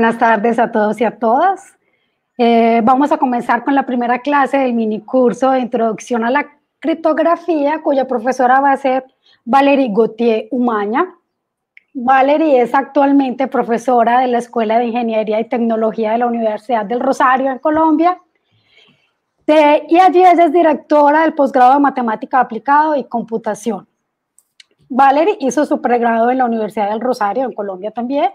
buenas tardes a todos y a todas. Eh, vamos a comenzar con la primera clase del mini curso de Introducción a la Criptografía, cuya profesora va a ser Valerie Gauthier Umaña. Valerie es actualmente profesora de la Escuela de Ingeniería y Tecnología de la Universidad del Rosario en Colombia. y allí ella es directora del posgrado de Matemática Aplicado y Computación. Valerie hizo su pregrado en la Universidad del Rosario en Colombia también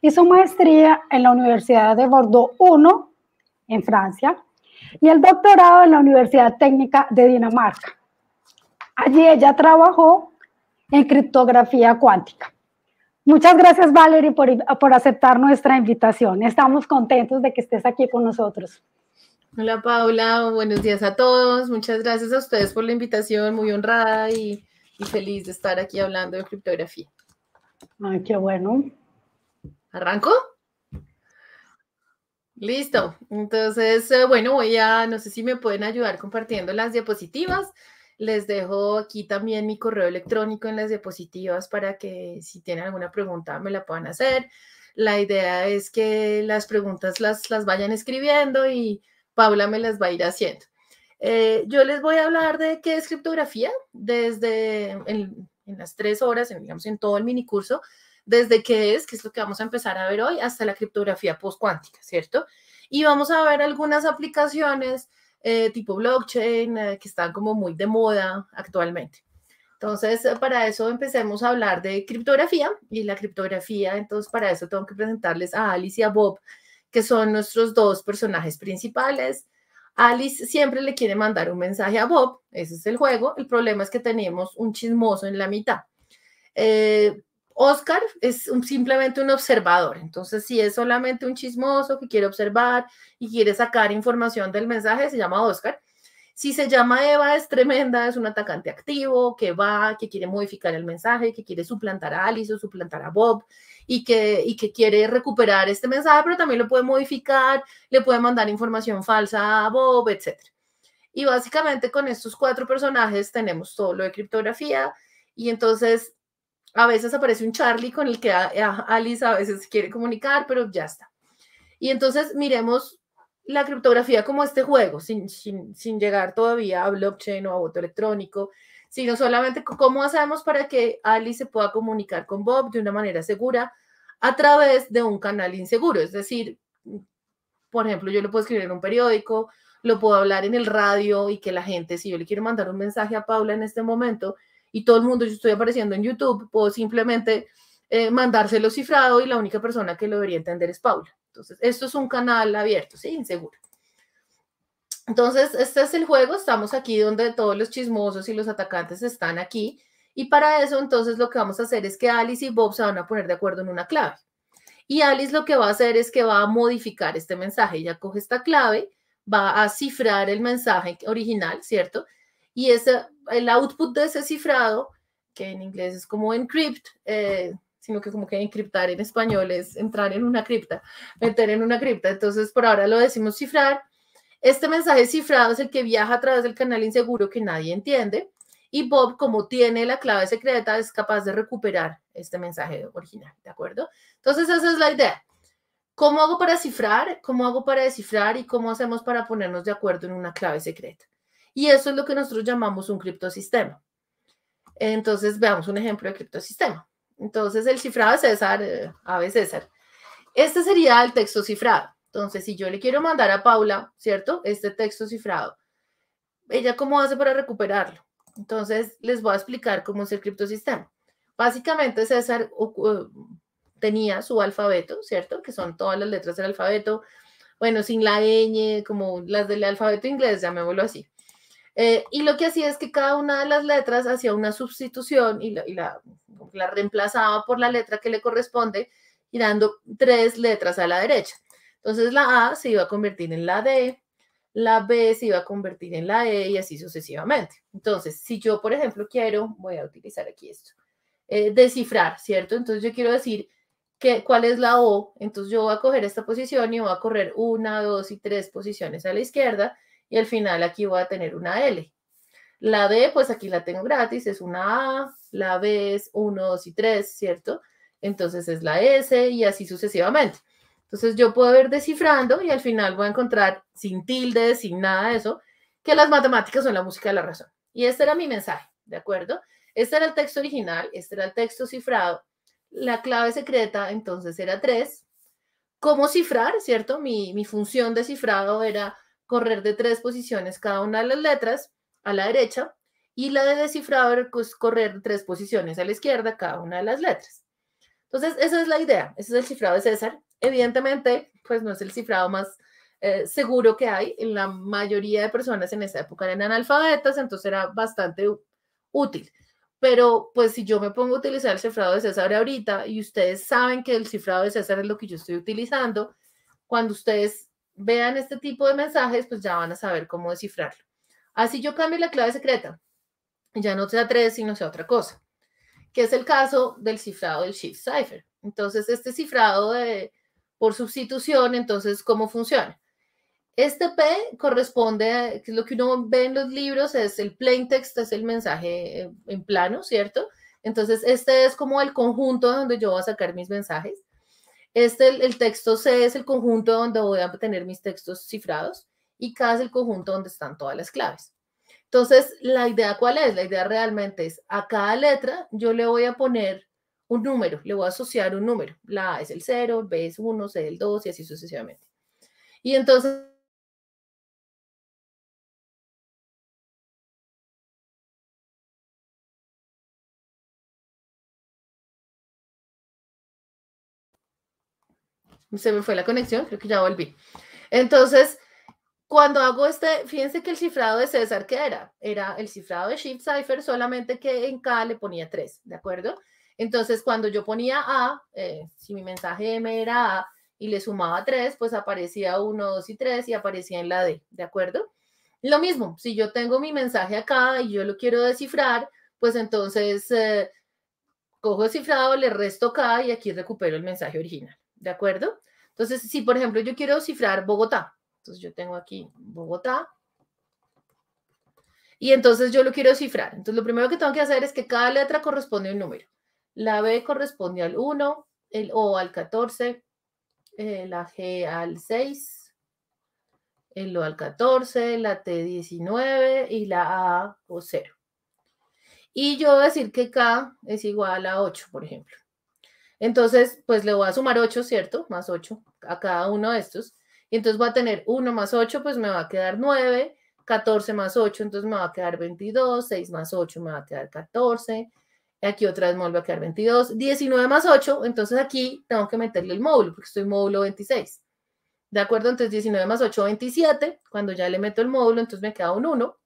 Hizo maestría en la Universidad de Bordeaux I, en Francia, y el doctorado en la Universidad Técnica de Dinamarca. Allí ella trabajó en criptografía cuántica. Muchas gracias, Valerie, por, por, aceptar nuestra invitación. Estamos contentos de que estés aquí con nosotros. Hola, Paula. Buenos días a todos. Muchas gracias a ustedes por la invitación. Muy honrada y, y feliz de estar aquí hablando de criptografía. Ay, qué bueno. ¿Arranco? Listo. Entonces, eh, bueno, voy a, no sé si me pueden ayudar compartiendo las diapositivas. Les dejo aquí también mi correo electrónico en las diapositivas para que si tienen alguna pregunta me la puedan hacer. La idea es que las preguntas las, las vayan escribiendo y Paula me las va a ir haciendo. Eh, yo les voy a hablar de qué es criptografía desde en las tres horas, en, digamos en todo el minicurso. curso desde qué es, que es lo que vamos a empezar a ver hoy, hasta la criptografía postcuántica, ¿cierto? Y vamos a ver algunas aplicaciones eh, tipo blockchain eh, que están como muy de moda actualmente. Entonces, eh, para eso empecemos a hablar de criptografía y la criptografía, entonces para eso tengo que presentarles a Alice y a Bob, que son nuestros dos personajes principales. Alice siempre le quiere mandar un mensaje a Bob, ese es el juego, el problema es que tenemos un chismoso en la mitad. Oscar es simplemente un observador, entonces si es solamente un chismoso que quiere observar y quiere sacar información del mensaje, se llama Oscar. Si se llama Eva, es tremenda, es un atacante activo que va, que quiere modificar el mensaje, que quiere suplantar a Alice o suplantar a Bob y que, y que quiere recuperar este mensaje, pero también lo puede modificar, le puede mandar información falsa a Bob, etc. Y básicamente con estos cuatro personajes tenemos todo lo de criptografía y entonces a veces aparece un Charlie con el que Alice a veces quiere comunicar, pero ya está. Y entonces miremos la criptografía como este juego, sin, llegar todavía a blockchain o a voto electrónico, sino solamente cómo hacemos para que Alice se pueda comunicar con Bob de una manera segura a través de un canal inseguro. Es decir, por ejemplo, yo lo puedo escribir en un periódico, lo puedo hablar en el radio y que la gente, si yo le quiero mandar un mensaje a Paula en este momento, y todo el mundo, yo estoy apareciendo en YouTube, puedo simplemente eh, mandárselo cifrado y la única persona que lo debería entender es Paula. Entonces, esto es un canal abierto, ¿sí? Inseguro. Entonces, este es el juego, estamos aquí donde todos los chismosos y los atacantes están aquí. Y para eso, entonces, lo que vamos a hacer es que Alice y Bob se van a poner de acuerdo en una clave. Y Alice lo que va a hacer es que va a modificar este mensaje. Ella coge esta clave, va a cifrar el mensaje original, ¿cierto? Y ese, el output de ese cifrado, que en inglés es como encrypt, eh, sino que como que encriptar en español es entrar en una cripta, meter en una cripta. Entonces, por ahora lo decimos cifrar. Este mensaje cifrado es el que viaja a través del canal inseguro que nadie entiende. Y Bob, como tiene la clave secreta, es capaz de recuperar este mensaje original, ¿de acuerdo? Entonces, esa es la idea. ¿Cómo hago para cifrar? ¿Cómo hago para descifrar? ¿Y cómo hacemos para ponernos de acuerdo en una clave secreta? Y eso es lo que nosotros llamamos un criptosistema. Entonces, veamos un ejemplo de criptosistema. Entonces, el cifrado de César, a eh, ave César. Este sería el texto cifrado. Entonces, si yo le quiero mandar a Paula, ¿cierto? Este texto cifrado, ¿ella cómo hace para recuperarlo? Entonces, les voy a explicar cómo es el criptosistema. Básicamente, César eh, tenía su alfabeto, ¿cierto? Que son todas las letras del alfabeto. Bueno, sin la ñ, como las del alfabeto inglés, llamémoslo así. Eh, y lo que hacía es que cada una de las letras hacía una sustitución y, la, reemplazaba por la letra que le corresponde y dando tres letras a la derecha. Entonces la A se iba a convertir en la D, la B se iba a convertir en la E y así sucesivamente. Entonces, si yo, por ejemplo, quiero, voy a utilizar aquí esto, eh, descifrar, ¿cierto? Entonces yo quiero decir que, cuál es la O, entonces yo voy a coger esta posición y voy a correr una, dos y tres posiciones a la izquierda y al final aquí voy a tener una L. La D, pues aquí la tengo gratis, es una A, la B es 1, 2 y 3, ¿cierto? Entonces es la S y así sucesivamente. Entonces yo puedo ir descifrando y al final voy a encontrar sin tildes, sin nada de eso, que las matemáticas son la música de la razón. Y este era mi mensaje, ¿de acuerdo? Este era el texto original, este era el texto cifrado. La clave secreta entonces era 3. ¿Cómo cifrar, cierto? Mi, mi función de cifrado era correr de tres posiciones cada una de las letras a la derecha y la de descifrar pues correr tres posiciones a la izquierda cada una de las letras. Entonces, esa es la idea, ese es el cifrado de César. Evidentemente, pues no es el cifrado más eh, seguro que hay. La mayoría de personas en esa época eran analfabetas, entonces era bastante útil. Pero pues si yo me pongo a utilizar el cifrado de César ahorita y ustedes saben que el cifrado de César es lo que yo estoy utilizando, cuando ustedes vean este tipo de mensajes, pues ya van a saber cómo descifrarlo. Así yo cambio la clave secreta. Ya no sea 3, sino sea otra cosa, que es el caso del cifrado del Shift Cipher. Entonces, este cifrado por sustitución, entonces, ¿cómo funciona? Este P corresponde, que es lo que uno ve en los libros, es el plaintext, es el mensaje eh, en plano, ¿cierto? Entonces, este es como el conjunto donde yo voy a sacar mis mensajes. Este, el, texto C es el conjunto donde voy a tener mis textos cifrados y K es el conjunto donde están todas las claves. Entonces, la idea cuál es? La idea realmente es a cada letra yo le voy a poner un número, le voy a asociar un número. La A es el 0, B es 1, C es el 2 y así sucesivamente. Y entonces se me fue la conexión, creo que ya volví. Entonces, cuando hago este, fíjense que el cifrado de César, ¿qué era? Era el cifrado de Shift Cipher, solamente que en K le ponía 3, ¿de acuerdo? Entonces, cuando yo ponía A, eh, si mi mensaje M era A y le sumaba 3, pues aparecía 1, 2 y 3 y aparecía en la D, ¿de acuerdo? Lo mismo, si yo tengo mi mensaje acá y yo lo quiero descifrar, pues entonces eh, cojo el cifrado, le resto K y aquí recupero el mensaje original. ¿De acuerdo? Entonces, si por ejemplo yo quiero cifrar Bogotá, entonces yo tengo aquí Bogotá, y entonces yo lo quiero cifrar. Entonces lo primero que tengo que hacer es que cada letra corresponde a un número. La B corresponde al 1, el O al 14, eh, la G al 6, el O al 14, la T 19 y la A o 0. Y yo voy a decir que K es igual a 8, por ejemplo. Entonces, pues le voy a sumar 8, ¿cierto? Más 8 a cada uno de estos. Y entonces voy a tener 1 más 8, pues me va a quedar 9, 14 más 8, entonces me va a quedar 22, 6 más 8 me va a quedar 14, Y aquí otra vez me va a quedar 22, 19 más 8, entonces aquí tengo que meterle el módulo, porque estoy módulo 26. ¿De acuerdo? Entonces 19 más 8, 27. Cuando ya le meto el módulo, entonces me queda un 1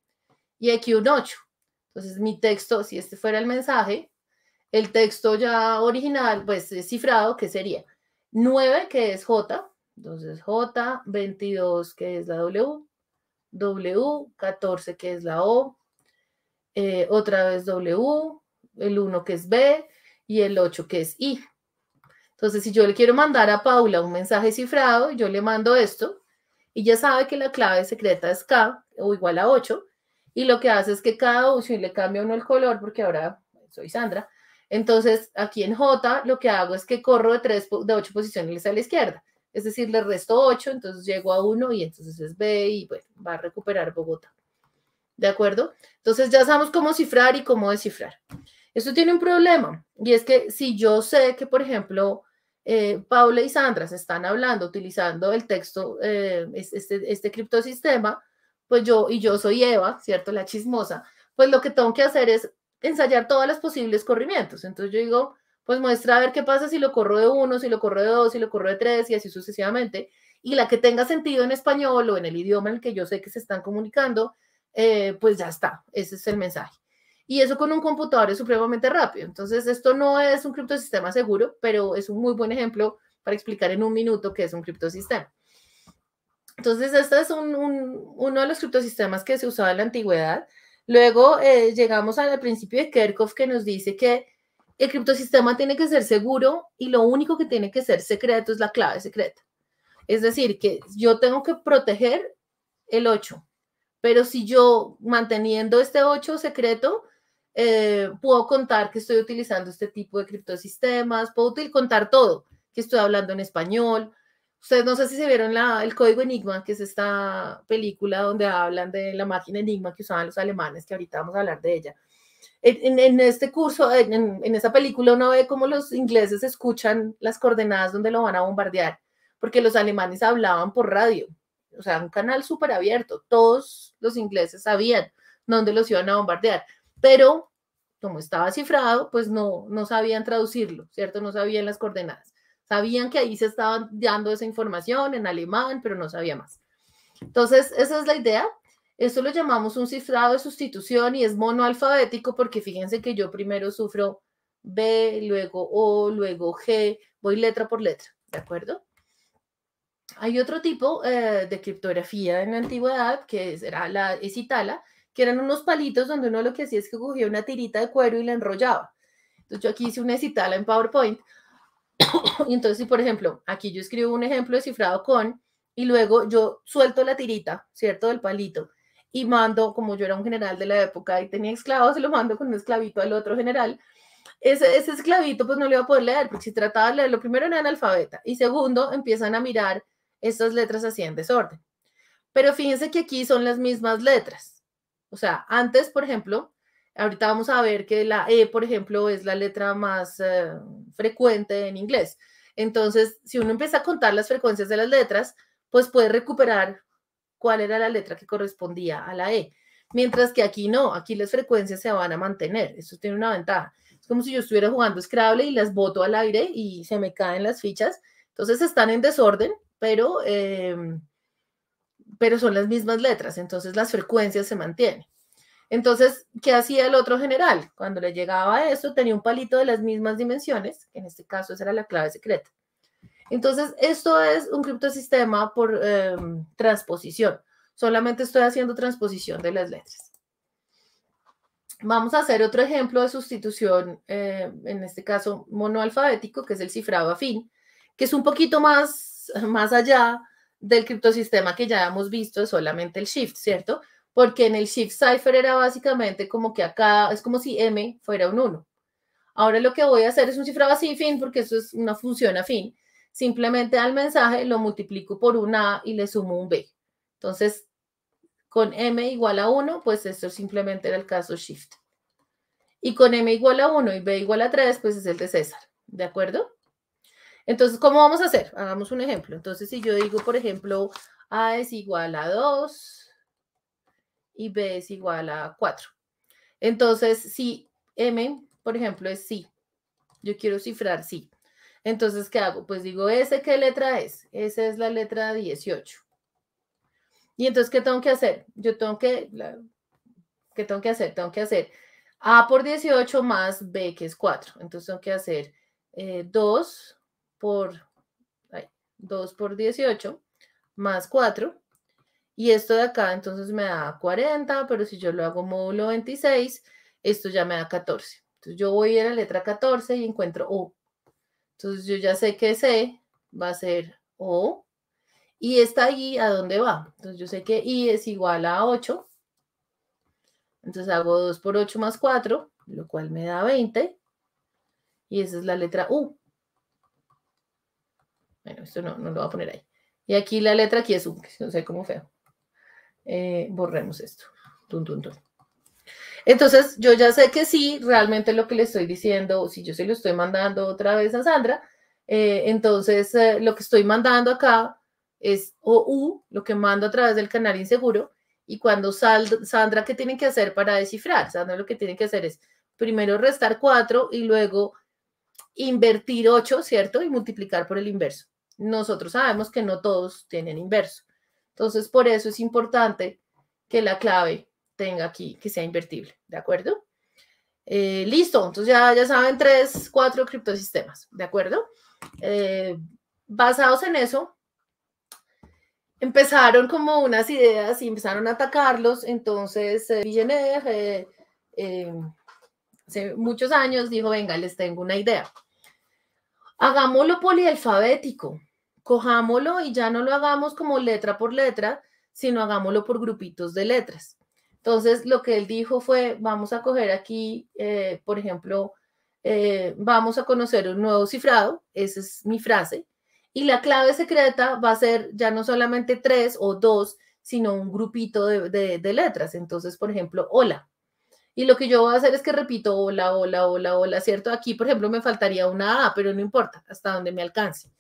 y aquí un 8. Entonces mi texto, si este fuera el mensaje, el texto ya original, pues cifrado, que sería 9, que es J, entonces J, 22, que es la W, W, 14, que es la O, eh, otra vez W, el 1 que es B y el 8 que es I. Entonces, si yo le quiero mandar a Paula un mensaje cifrado, yo le mando esto y ya sabe que la clave secreta es K o igual a 8 y lo que hace es que cada opción le cambia uno el color porque ahora soy Sandra, entonces, aquí en J lo que hago es que corro de, tres, de ocho posiciones a la izquierda. Es decir, le resto 8, entonces llego a 1 y entonces es B y bueno, va a recuperar Bogotá. ¿De acuerdo? Entonces ya sabemos cómo cifrar y cómo descifrar. Esto tiene un problema y es que si yo sé que, por ejemplo, eh, Paula y Sandra se están hablando utilizando el texto, eh, este, este criptosistema, pues yo y yo soy Eva, ¿cierto? La chismosa, pues lo que tengo que hacer es ensayar todas las posibles corrimientos. Entonces yo digo, pues muestra a ver qué pasa si lo corro de uno, si lo corro de dos, si lo corro de tres y así sucesivamente. Y la que tenga sentido en español o en el idioma en el que yo sé que se están comunicando, eh, pues ya está, ese es el mensaje. Y eso con un computador es supremamente rápido. Entonces, esto no es un criptosistema seguro, pero es un muy buen ejemplo para explicar en un minuto qué es un criptosistema. Entonces, este es uno de los criptosistemas que se usaba en la antigüedad Luego eh, llegamos al principio de Kerkhoff que nos dice que el criptosistema tiene que ser seguro y lo único que tiene que ser secreto es la clave secreta. Es decir, que yo tengo que proteger el 8, pero si yo manteniendo este 8 secreto, eh, puedo contar que estoy utilizando este tipo de criptosistemas, puedo contar todo, que estoy hablando en español, Ustedes no sé si se vieron la, el código Enigma, que es esta película donde hablan de la máquina Enigma que usaban los alemanes, que ahorita vamos a hablar de ella. En, este curso, en, en esta película, uno ve cómo los ingleses escuchan las coordenadas donde lo van a bombardear, porque los alemanes hablaban por radio, o sea, un canal súper abierto. Todos los ingleses sabían dónde los iban a bombardear, pero como estaba cifrado, pues no, no sabían traducirlo, ¿cierto? No sabían las coordenadas. Sabían que ahí se estaba dando esa información en alemán, pero no sabía más. Entonces, esa es la idea. Eso lo llamamos un cifrado de sustitución y es monoalfabético porque fíjense que yo primero sufro B, luego O, luego G, voy letra por letra, ¿de acuerdo? Hay otro tipo eh, de criptografía en la antigüedad que era la escitala, que eran unos palitos donde uno lo que hacía es que cogía una tirita de cuero y la enrollaba. Entonces yo aquí hice una escitala en PowerPoint y entonces, si por ejemplo, aquí yo escribo un ejemplo de cifrado con y luego yo suelto la tirita, ¿cierto? Del palito y mando, como yo era un general de la época y tenía esclavos, y lo mando con un esclavito al otro general. Ese, esclavito pues no le iba a poder leer, porque si trataba de lo primero era analfabeta y segundo empiezan a mirar estas letras así en desorden. Pero fíjense que aquí son las mismas letras. O sea, antes, por ejemplo, Ahorita vamos a ver que la E, por ejemplo, es la letra más eh, frecuente en inglés. Entonces, si uno empieza a contar las frecuencias de las letras, pues puede recuperar cuál era la letra que correspondía a la E. Mientras que aquí no, aquí las frecuencias se van a mantener. Eso tiene una ventaja. Es como si yo estuviera jugando Scrabble y las boto al aire y se me caen las fichas. Entonces están en desorden, pero, eh, pero son las mismas letras. Entonces las frecuencias se mantienen. Entonces, ¿qué hacía el otro general? Cuando le llegaba eso, tenía un palito de las mismas dimensiones, en este caso esa era la clave secreta. Entonces, esto es un criptosistema por em, transposición. Solamente estoy haciendo transposición de las letras. Vamos a hacer otro ejemplo de sustitución, em, en este caso monoalfabético, que es el cifrado afín, que es un poquito más, más allá del criptosistema que ya hemos visto, solamente el shift, ¿cierto? porque en el shift cipher era básicamente como que acá es como si m fuera un 1. Ahora lo que voy a hacer es un cifrado así fin, porque eso es una función afín. Simplemente al mensaje lo multiplico por un A y le sumo un B. Entonces, con M igual a 1, pues esto simplemente era el caso shift. Y con M igual a 1 y B igual a 3, pues es el de César. ¿De acuerdo? Entonces, ¿cómo vamos a hacer? Hagamos un ejemplo. Entonces, si yo digo, por ejemplo, A es igual a 2, y B es igual a 4. Entonces, si M, por ejemplo, es sí, yo quiero cifrar sí. Entonces, ¿qué hago? Pues digo, ¿ese qué letra es? Esa es la letra 18. Y entonces, ¿qué tengo que hacer? Yo tengo que, ¿qué tengo que hacer? Tengo que hacer A por 18 más B, que es 4. Entonces, tengo que hacer 2 eh, por, 2 por 18 más 4 y esto de acá entonces me da 40, pero si yo lo hago módulo 26, esto ya me da 14. Entonces yo voy a la letra 14 y encuentro O. Entonces yo ya sé que C va a ser O. Y está I, ¿a dónde va? Entonces yo sé que I es igual a 8. Entonces hago 2 por 8 más 4, lo cual me da 20. Y esa es la letra U. Bueno, esto no, lo voy a poner ahí. Y aquí la letra aquí es U, que no sé cómo feo. Eh, borremos esto. Entonces, yo ya sé que sí, realmente lo que le estoy diciendo, si yo se lo estoy mandando otra vez a Sandra, eh, entonces eh, lo que estoy mandando acá es OU, lo que mando a través del canal inseguro, y cuando sal, Sandra, ¿qué tiene que hacer para descifrar? Sandra lo que tiene que hacer es primero restar 4 y luego invertir 8, ¿cierto? Y multiplicar por el inverso. Nosotros sabemos que no todos tienen inverso. Entonces, por eso es importante que la clave tenga aquí, que sea invertible, ¿de acuerdo? Eh, listo, entonces ya, ya saben, tres, cuatro criptosistemas, ¿de acuerdo? Eh, basados en eso, empezaron como unas ideas y empezaron a atacarlos, entonces Villeneuve eh, hace muchos años dijo, venga, les tengo una idea. Hagámoslo polialfabético, cojámoslo y ya no lo hagamos como letra por letra, sino hagámoslo por grupitos de letras. Entonces, lo que él dijo fue, vamos a coger aquí, eh, por ejemplo, eh, vamos a conocer un nuevo cifrado, esa es mi frase, y la clave secreta va a ser ya no solamente tres o dos, sino un grupito de, de letras. Entonces, por ejemplo, hola. Y lo que yo voy a hacer es que repito hola, hola, hola, hola, ¿cierto? Aquí, por ejemplo, me faltaría una A, pero no importa, hasta donde me alcance.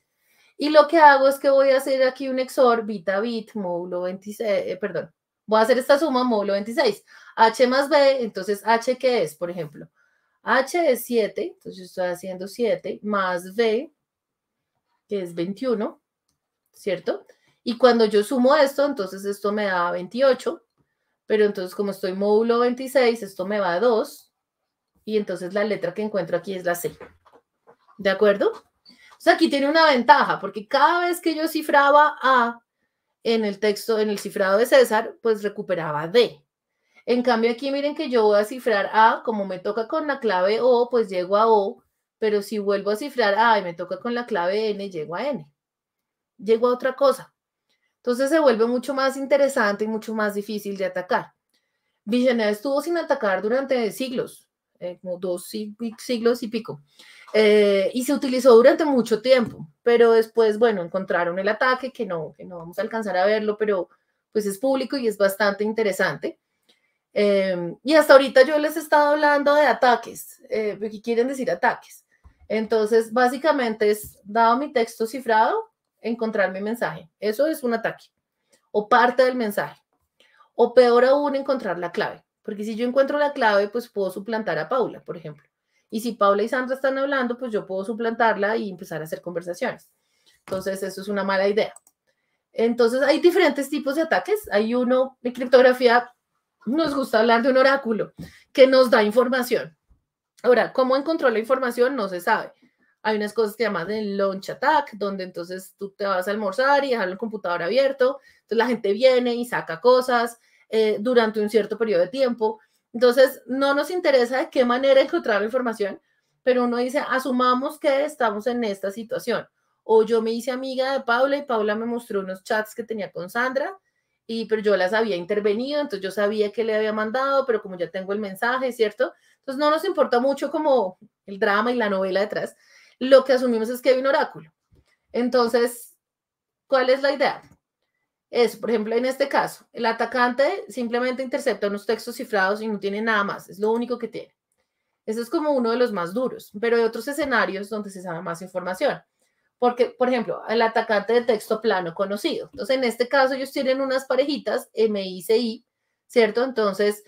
Y lo que hago es que voy a hacer aquí un XOR bit bit, módulo 26, eh, eh, perdón, voy a hacer esta suma, módulo 26. H más B, entonces H qué es, por ejemplo. H es 7, entonces estoy haciendo 7, más B, que es 21, ¿cierto? Y cuando yo sumo esto, entonces esto me da 28, pero entonces como estoy módulo 26, esto me va a 2, y entonces la letra que encuentro aquí es la C. ¿De acuerdo? sea, aquí tiene una ventaja, porque cada vez que yo cifraba A en el texto, en el cifrado de César, pues recuperaba D. En cambio, aquí miren que yo voy a cifrar A, como me toca con la clave O, pues llego a O, pero si vuelvo a cifrar A y me toca con la clave N, llego a N. Llego a otra cosa. Entonces se vuelve mucho más interesante y mucho más difícil de atacar. Villeneuve estuvo sin atacar durante siglos, eh, como dos siglos y pico. Eh, y se utilizó durante mucho tiempo, pero después, bueno, encontraron el ataque que no, que no vamos a alcanzar a verlo, pero pues es público y es bastante interesante. Em, y hasta ahorita yo les he estado hablando de ataques, eh, quieren decir ataques? Entonces, básicamente es, dado mi texto cifrado, encontrar mi mensaje. Eso es un ataque, o parte del mensaje. O peor aún, encontrar la clave, porque si yo encuentro la clave, pues puedo suplantar a Paula, por ejemplo. Y si Paula y Sandra están hablando, pues yo puedo suplantarla y empezar a hacer conversaciones. Entonces, eso es una mala idea. Entonces, hay diferentes tipos de ataques. Hay uno, en criptografía nos gusta hablar de un oráculo que nos da información. Ahora, ¿cómo encontró la información? No se sabe. Hay unas cosas que llaman el launch attack, donde entonces tú te vas a almorzar y dejar el computador abierto. Entonces la gente viene y saca cosas eh, durante un cierto periodo de tiempo. Entonces, no nos interesa de qué manera encontrar la información, pero uno dice, asumamos que estamos en esta situación. O yo me hice amiga de Paula y Paula me mostró unos chats que tenía con Sandra, y pero yo las había intervenido, entonces yo sabía que le había mandado, pero como ya tengo el mensaje, ¿cierto? Entonces no nos importa mucho como el drama y la novela detrás. Lo que asumimos es que hay un oráculo. Entonces, ¿cuál es la idea? es, por ejemplo, en este caso, el atacante simplemente intercepta unos textos cifrados y no tiene nada más, es lo único que tiene. Ese es como uno de los más duros, pero hay otros escenarios donde se sabe más información. Porque, por ejemplo, el atacante de texto plano conocido. Entonces, en este caso, ellos tienen unas parejitas, M, I, C, ¿cierto? Entonces,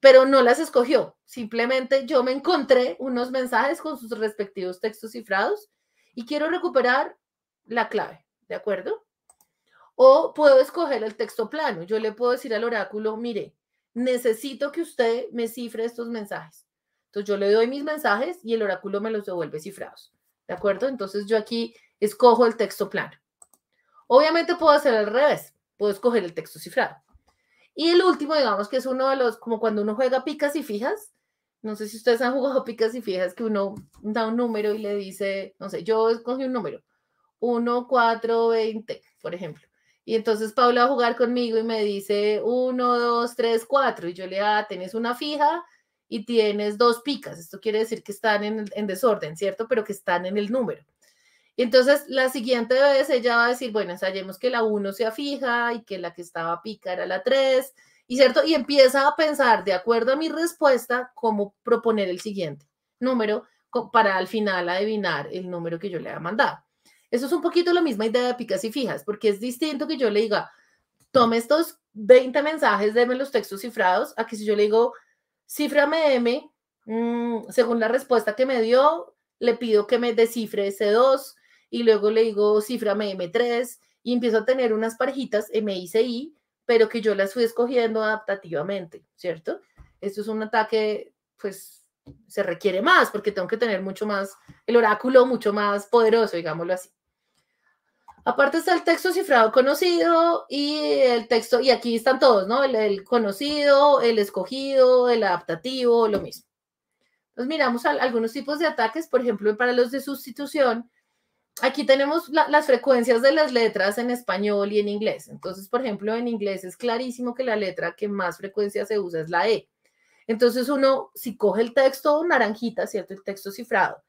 pero no las escogió. Simplemente yo me encontré unos mensajes con sus respectivos textos cifrados y quiero recuperar la clave, ¿de acuerdo? O puedo escoger el texto plano. Yo le puedo decir al oráculo, mire, necesito que usted me cifre estos mensajes. Entonces yo le doy mis mensajes y el oráculo me los devuelve cifrados. ¿De acuerdo? Entonces yo aquí escojo el texto plano. Obviamente puedo hacer al revés. Puedo escoger el texto cifrado. Y el último, digamos que es uno de los, como cuando uno juega picas y fijas, no sé si ustedes han jugado picas y fijas, que uno da un número y le dice, no sé, yo escogí un número, 1, 4, 20, por ejemplo. Y entonces Paula va a jugar conmigo y me dice uno, dos, tres, cuatro. Y yo le digo, ah, tienes una fija y tienes dos picas. Esto quiere decir que están en, desorden, ¿cierto? Pero que están en el número. Y entonces la siguiente vez ella va a decir, bueno, ensayemos que la uno sea fija y que la que estaba pica era la tres. Y, ¿cierto? y empieza a pensar, de acuerdo a mi respuesta, cómo proponer el siguiente número para al final adivinar el número que yo le había mandado. Eso es un poquito la misma idea de picas y fijas, porque es distinto que yo le diga, tome estos 20 mensajes, deme los textos cifrados, a que si yo le digo, ciframe M, mm, según la respuesta que me dio, le pido que me descifre ese 2 y luego le digo, ciframe M3 y empiezo a tener unas parejitas M y I, pero que yo las fui escogiendo adaptativamente, ¿cierto? Esto es un ataque, pues se requiere más porque tengo que tener mucho más el oráculo mucho más poderoso, digámoslo así. Aparte está el texto cifrado conocido y el texto, y aquí están todos, ¿no? El, conocido, el escogido, el adaptativo, lo mismo. Entonces miramos algunos tipos de ataques, por ejemplo, para los de sustitución. Aquí tenemos las frecuencias de las letras en español y en inglés. Entonces, por ejemplo, en inglés es clarísimo que la letra que más frecuencia se usa es la E. Entonces uno, si coge el texto naranjita, ¿cierto? El texto cifrado,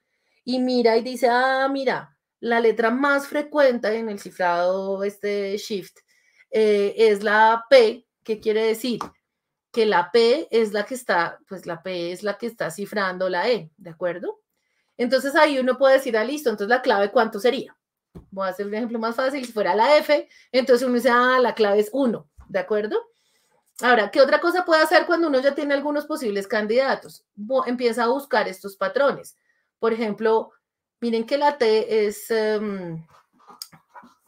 y mira y dice, ah, mira, la letra más frecuente en el cifrado este shift eh, es la P, que quiere decir que la P es la que está, pues la P es la que está cifrando la E, ¿de acuerdo? Entonces ahí uno puede decir, ah, listo, entonces la clave cuánto sería. Voy a hacer un ejemplo más fácil, si fuera la F, entonces uno dice, ah, la clave es 1, ¿de acuerdo? Ahora, ¿qué otra cosa puede hacer cuando uno ya tiene algunos posibles candidatos? empieza a buscar estos patrones. Por ejemplo, Miren que la T es, em,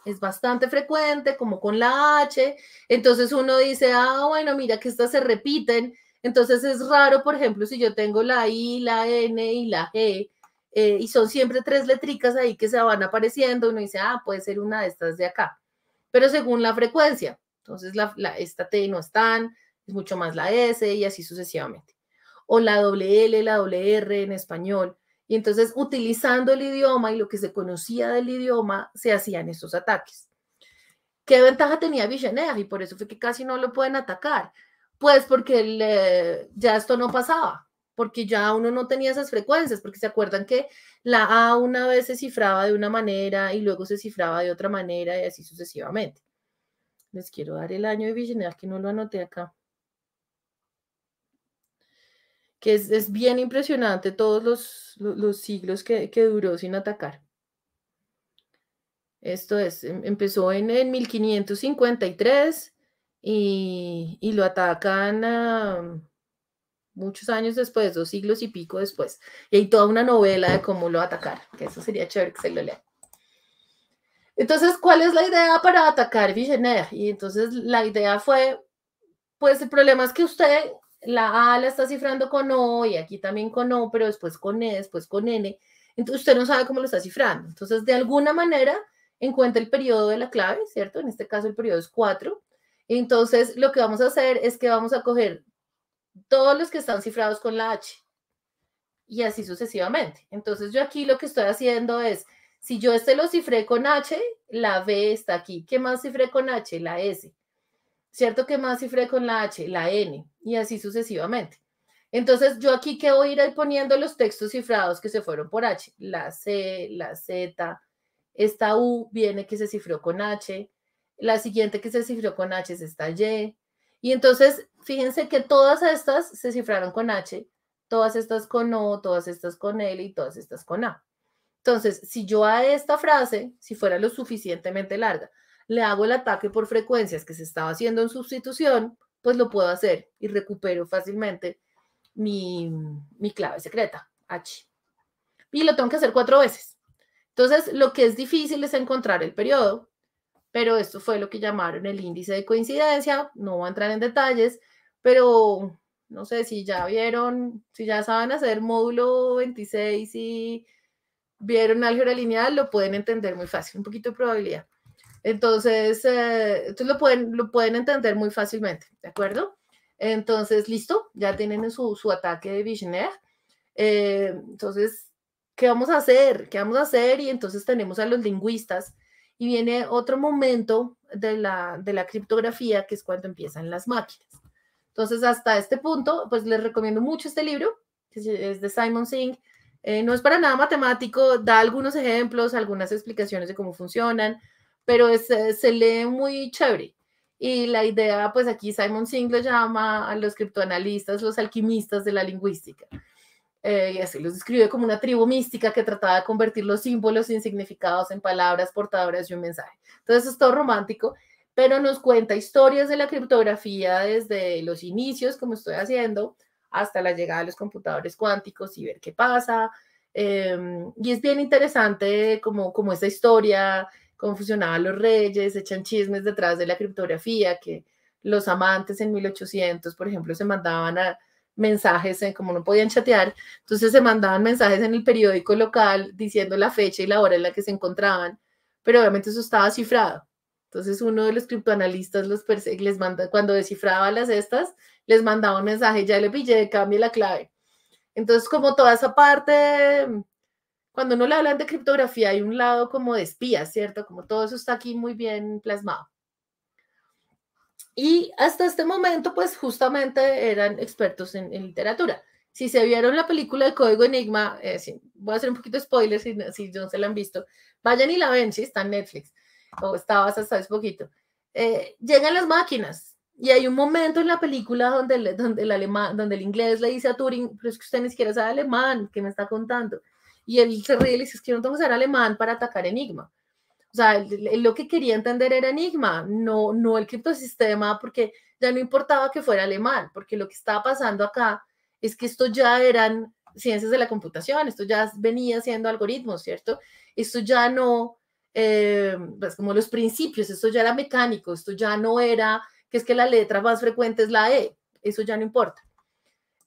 es bastante frecuente, como con la H. Entonces uno dice, ah, bueno, mira que estas se repiten. Entonces es raro, por ejemplo, si yo tengo la I, la N y la G, e, eh, y son siempre tres letricas ahí que se van apareciendo, uno dice, ah, puede ser una de estas de acá. Pero según la frecuencia, entonces la, esta T no están, es mucho más la S y así sucesivamente. O la doble L, la doble en español. Y entonces, utilizando el idioma y lo que se conocía del idioma, se hacían estos ataques. ¿Qué ventaja tenía Villeneuve? Y por eso fue que casi no lo pueden atacar. Pues porque eh, ya esto no pasaba, porque ya uno no tenía esas frecuencias, porque se acuerdan que la A una vez se cifraba de una manera y luego se cifraba de otra manera y así sucesivamente. Les quiero dar el año de Villeneuve, que no lo anoté acá que es, bien impresionante todos los, siglos que, duró sin atacar. Esto es, em, empezó en, 1553 y, lo atacan muchos años después, dos siglos y pico después. Y hay toda una novela de cómo lo atacar, que eso sería chévere que se lo lea. Entonces, ¿cuál es la idea para atacar Villeneuve? Y entonces la idea fue, pues el problema es que usted la A la está cifrando con O y aquí también con O, pero después con E, después con N. Entonces usted no sabe cómo lo está cifrando. Entonces, de alguna manera, encuentra el periodo de la clave, ¿cierto? En este caso el periodo es 4. Entonces, lo que vamos a hacer es que vamos a coger todos los que están cifrados con la H y así sucesivamente. Entonces, yo aquí lo que estoy haciendo es, si yo este lo cifré con H, la B está aquí. ¿Qué más cifré con H? La S. ¿cierto? Que más cifré con la H, la N, y así sucesivamente. Entonces, yo aquí que ir poniendo los textos cifrados que se fueron por H, la C, la Z, esta U viene que se cifró con H, la siguiente que se cifró con H es esta Y, y entonces, fíjense que todas estas se cifraron con H, todas estas con O, todas estas con L y todas estas con A. Entonces, si yo a esta frase, si fuera lo suficientemente larga, le hago el ataque por frecuencias que se estaba haciendo en sustitución, pues lo puedo hacer y recupero fácilmente mi, mi clave secreta, H. Y lo tengo que hacer cuatro veces. Entonces, lo que es difícil es encontrar el periodo, pero esto fue lo que llamaron el índice de coincidencia. No voy a entrar en detalles, pero no sé si ya vieron, si ya saben hacer módulo 26 y vieron álgebra lineal, lo pueden entender muy fácil, un poquito de probabilidad. Entonces, eh, esto lo, pueden, lo pueden entender muy fácilmente, ¿de acuerdo? Entonces, listo, ya tienen su, ataque de Visionaire. Eh, entonces, ¿qué vamos a hacer? ¿Qué vamos a hacer? Y entonces tenemos a los lingüistas y viene otro momento de la, criptografía, que es cuando empiezan las máquinas. Entonces, hasta este punto, pues les recomiendo mucho este libro, que es de Simon Singh. Eh, no es para nada matemático, da algunos ejemplos, algunas explicaciones de cómo funcionan, pero eh, se lee muy chévere. Y la idea, pues aquí Simon Singh lo llama a los criptoanalistas los alquimistas de la lingüística. Eh, y así los describe como una tribu mística que trataba de convertir los símbolos insignificados significados en palabras portadoras de un mensaje. Entonces es todo romántico, pero nos cuenta historias de la criptografía desde los inicios, como estoy haciendo, hasta la llegada de los computadores cuánticos y ver qué pasa. Em, y es bien interesante como, como esa historia cómo a los reyes, echan chismes detrás de la criptografía, que los amantes en 1800, por ejemplo, se mandaban mensajes, como no podían chatear, entonces se mandaban mensajes en el periódico local diciendo la fecha y la hora en la que se encontraban, pero obviamente eso estaba cifrado. Entonces uno de los criptoanalistas los les manda, cuando descifraba las estas, les mandaba un mensaje, ya le pillé, cambie la clave. Entonces como toda esa parte cuando no le hablan de criptografía hay un lado como de espía, ¿cierto? Como todo eso está aquí muy bien plasmado. Y hasta este momento, pues justamente eran expertos en, literatura. Si se vieron la película de Código Enigma, eh, voy a hacer un poquito de spoiler si, si no se la han visto, vayan y la ven, si está en Netflix, o estabas hasta hace poquito. Eh, llegan las máquinas, y hay un momento en la película donde el, donde, el alemán, donde el inglés le dice a Turing, pero es que usted ni siquiera sabe alemán, ¿qué me está contando? Y él se ríe y le dice, es que no tengo que ser alemán para atacar Enigma. O sea, lo que quería entender era Enigma, no, no el criptosistema, porque ya no importaba que fuera alemán, porque lo que estaba pasando acá es que esto ya eran ciencias de la computación, esto ya venía siendo algoritmos, ¿cierto? Esto ya no, eh, pues como los principios, esto ya era mecánico, esto ya no era, que es que la letra más frecuente es la E, eso ya no importa.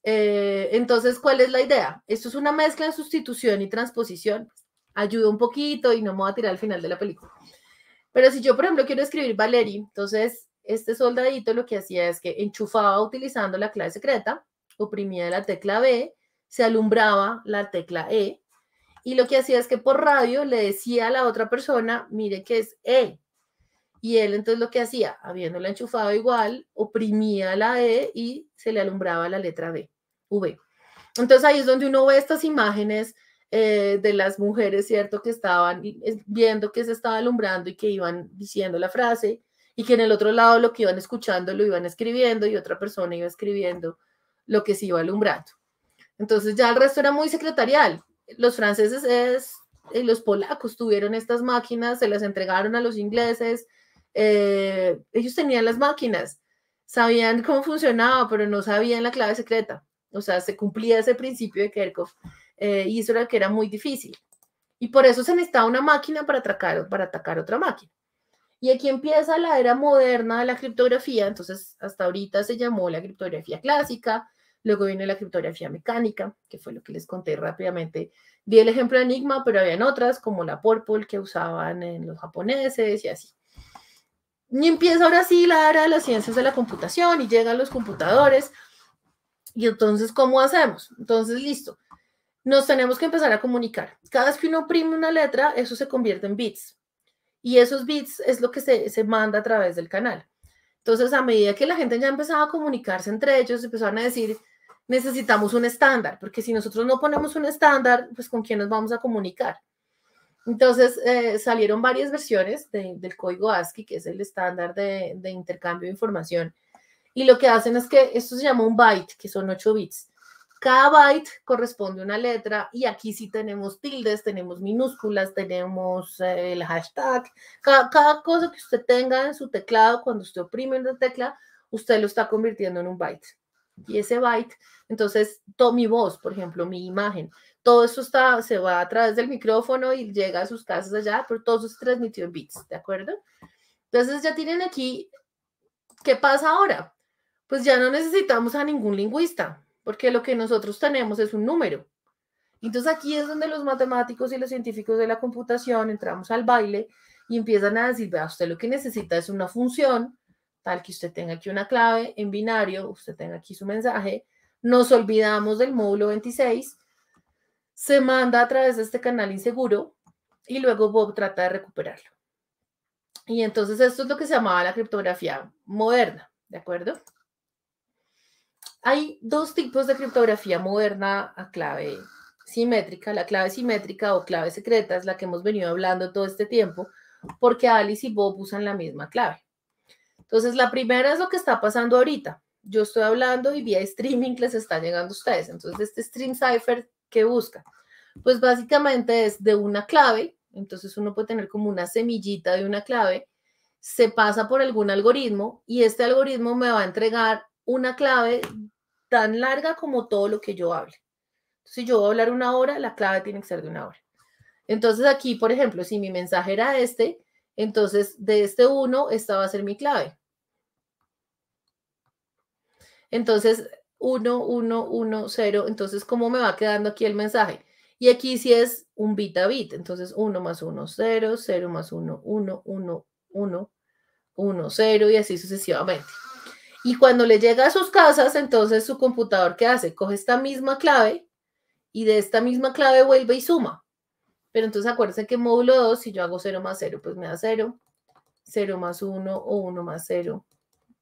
Eh, entonces, ¿cuál es la idea? Esto es una mezcla de sustitución y transposición. Ayuda un poquito y no me voy a tirar al final de la película. Pero si yo, por ejemplo, quiero escribir Valerie, entonces este soldadito lo que hacía es que enchufaba utilizando la clave secreta, oprimía la tecla B, se alumbraba la tecla E, y lo que hacía es que por radio le decía a la otra persona, mire que es E, y él entonces lo que hacía, habiéndola enchufado igual, oprimía la E y se le alumbraba la letra B, V. Entonces ahí es donde uno ve estas imágenes eh, de las mujeres, ¿cierto? Que estaban eh, viendo que se estaba alumbrando y que iban diciendo la frase y que en el otro lado lo que iban escuchando lo iban escribiendo y otra persona iba escribiendo lo que se iba alumbrando. Entonces ya el resto era muy secretarial. Los franceses es, eh, los polacos tuvieron estas máquinas, se las entregaron a los ingleses, eh, ellos tenían las máquinas, sabían cómo funcionaba, pero no sabían la clave secreta. O sea, se cumplía ese principio de Kirchhoff y eso era que era muy difícil. Y por eso se necesitaba una máquina para, atracar, para atacar otra máquina. Y aquí empieza la era moderna de la criptografía, entonces hasta ahorita se llamó la criptografía clásica, luego viene la criptografía mecánica, que fue lo que les conté rápidamente. vi el ejemplo de Enigma, pero habían otras como la Purple que usaban en los japoneses y así. Y empieza ahora sí la era de las ciencias de la computación y llegan los computadores. Y entonces, ¿cómo hacemos? Entonces, listo. Nos tenemos que empezar a comunicar. Cada vez que uno oprime una letra, eso se convierte en bits. Y esos bits es lo que se, manda a través del canal. Entonces, a medida que la gente ya empezaba a comunicarse entre ellos, empezaron a decir, necesitamos un estándar, porque si nosotros no ponemos un estándar, pues con quién nos vamos a comunicar. Entonces eh, salieron varias versiones del código ASCII, que es el estándar de, intercambio de información. Y lo que hacen es que esto se llama un byte, que son 8 bits. Cada byte corresponde a una letra y aquí sí tenemos tildes, tenemos minúsculas, tenemos eh, el hashtag. Cada, cada cosa que usted tenga en su teclado, cuando usted oprime una tecla, usted lo está convirtiendo en un byte y ese byte, entonces mi voz, por ejemplo, mi imagen, todo eso está, se va a través del micrófono y llega a sus casas allá, pero todo eso se transmitió en bits, ¿de acuerdo? Entonces ya tienen aquí, ¿qué pasa ahora? Pues ya no necesitamos a ningún lingüista, porque lo que nosotros tenemos es un número. Entonces aquí es donde los matemáticos y los científicos de la computación entramos al baile y empiezan a decir, vea, usted lo que necesita es una función tal que usted tenga aquí una clave en binario, usted tenga aquí su mensaje, nos olvidamos del módulo 26, se manda a través de este canal inseguro y luego Bob trata de recuperarlo. Y entonces esto es lo que se llamaba la criptografía moderna, ¿de acuerdo? Hay dos tipos de criptografía moderna a clave simétrica. La clave simétrica o clave secreta es la que hemos venido hablando todo este tiempo porque Alice y Bob usan la misma clave. Entonces, la primera es lo que está pasando ahorita. Yo estoy hablando y vía streaming les está llegando a ustedes. Entonces, este stream cipher, ¿qué busca? Pues básicamente es de una clave. Entonces, uno puede tener como una semillita de una clave. Se pasa por algún algoritmo y este algoritmo me va a entregar una clave tan larga como todo lo que yo hable. Si yo voy a hablar una hora, la clave tiene que ser de una hora. Entonces aquí, por ejemplo, si mi mensaje era este, entonces de este uno esta va a ser mi clave. Entonces, 1, 1, 1, 0. Entonces, ¿cómo me va quedando aquí el mensaje? Y aquí sí es un bit a bit. Entonces, 1 más 1, 0, 0 más 1, 1, 1, 1, 1, 0 y así sucesivamente. Y cuando le llega a sus casas, entonces su computador, ¿qué hace? Coge esta misma clave y de esta misma clave vuelve y suma. Pero entonces acuérdense que módulo 2, si yo hago 0 más 0, pues me da 0. 0 más 1 o 1 más 0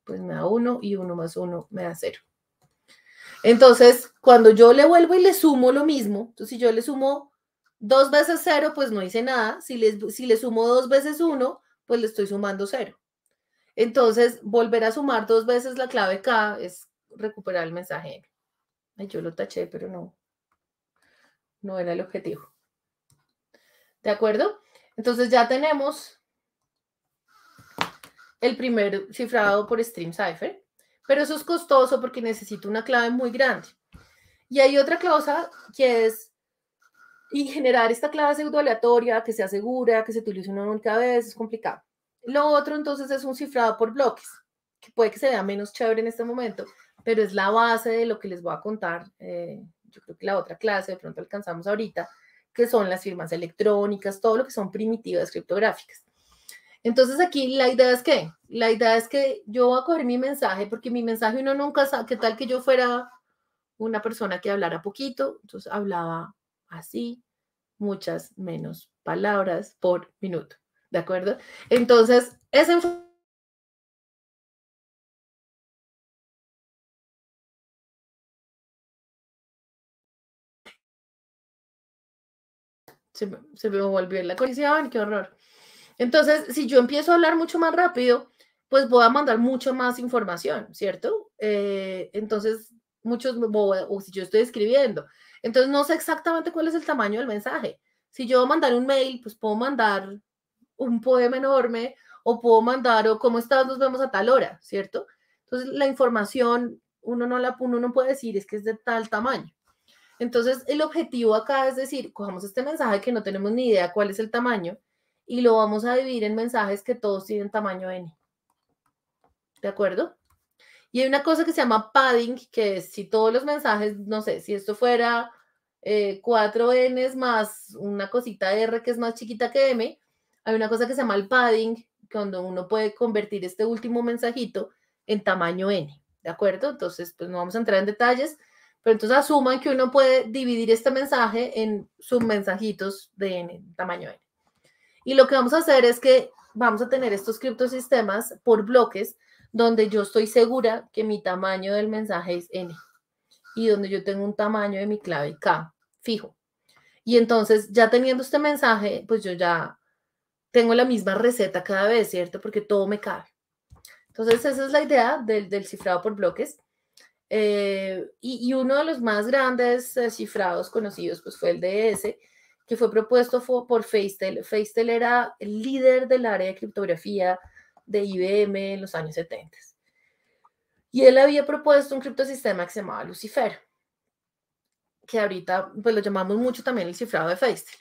pues me da 1 y 1 más 1 me da 0. Entonces, cuando yo le vuelvo y le sumo lo mismo, entonces si yo le sumo dos veces 0, pues no hice nada. Si le, si le sumo dos veces 1, pues le estoy sumando 0. Entonces, volver a sumar dos veces la clave K es recuperar el mensaje Ay, yo lo taché, pero no. No era el objetivo. ¿De acuerdo? Entonces ya tenemos el primer cifrado por stream cipher, pero eso es costoso porque necesito una clave muy grande. Y hay otra cosa que es y generar esta clave pseudo aleatoria que sea segura, que se utilice una única vez, es complicado. Lo otro entonces es un cifrado por bloques, que puede que se vea menos chévere en este momento, pero es la base de lo que les voy a contar. Eh, yo creo que la otra clase de pronto alcanzamos ahorita, que son las firmas electrónicas, todo lo que son primitivas criptográficas. Entonces aquí la idea es que, la idea es que yo voy a coger mi mensaje, porque mi mensaje uno nunca sabe, qué tal que yo fuera una persona que hablara poquito, entonces hablaba así, muchas menos palabras por minuto, ¿de acuerdo? Entonces, ese Se, se me volvió la conexión, qué horror. Entonces, si yo empiezo a hablar mucho más rápido, pues voy a mandar mucho más información, ¿cierto? Eh, entonces, muchos, o si yo estoy escribiendo, entonces no sé exactamente cuál es el tamaño del mensaje. Si yo mandar un mail, pues puedo mandar un poema enorme o puedo mandar o cómo estás, nos vemos a tal hora, ¿cierto? Entonces la información uno no la uno no puede decir es que es de tal tamaño. Entonces el objetivo acá es decir, cojamos este mensaje que no tenemos ni idea cuál es el tamaño y lo vamos a dividir en mensajes que todos tienen tamaño N. ¿De acuerdo? Y hay una cosa que se llama padding, que si todos los mensajes, no sé, si esto fuera eh, cuatro 4N más una cosita R que es más chiquita que M, hay una cosa que se llama el padding, cuando uno puede convertir este último mensajito en tamaño N. ¿De acuerdo? Entonces, pues no vamos a entrar en detalles, pero entonces asuman que uno puede dividir este mensaje en submensajitos de N, tamaño N. Y lo que vamos a hacer es que vamos a tener estos criptosistemas por bloques donde yo estoy segura que mi tamaño del mensaje es N y donde yo tengo un tamaño de mi clave K fijo. Y entonces ya teniendo este mensaje, pues yo ya tengo la misma receta cada vez, ¿cierto? Porque todo me cabe. Entonces esa es la idea del, del cifrado por bloques. Eh, y, uno de los más grandes eh, cifrados conocidos pues fue el DES que fue propuesto por Feistel. Feistel era el líder del área de criptografía de IBM en los años 70. Y él había propuesto un criptosistema que se llamaba Lucifer, que ahorita pues lo llamamos mucho también el cifrado de Feistel.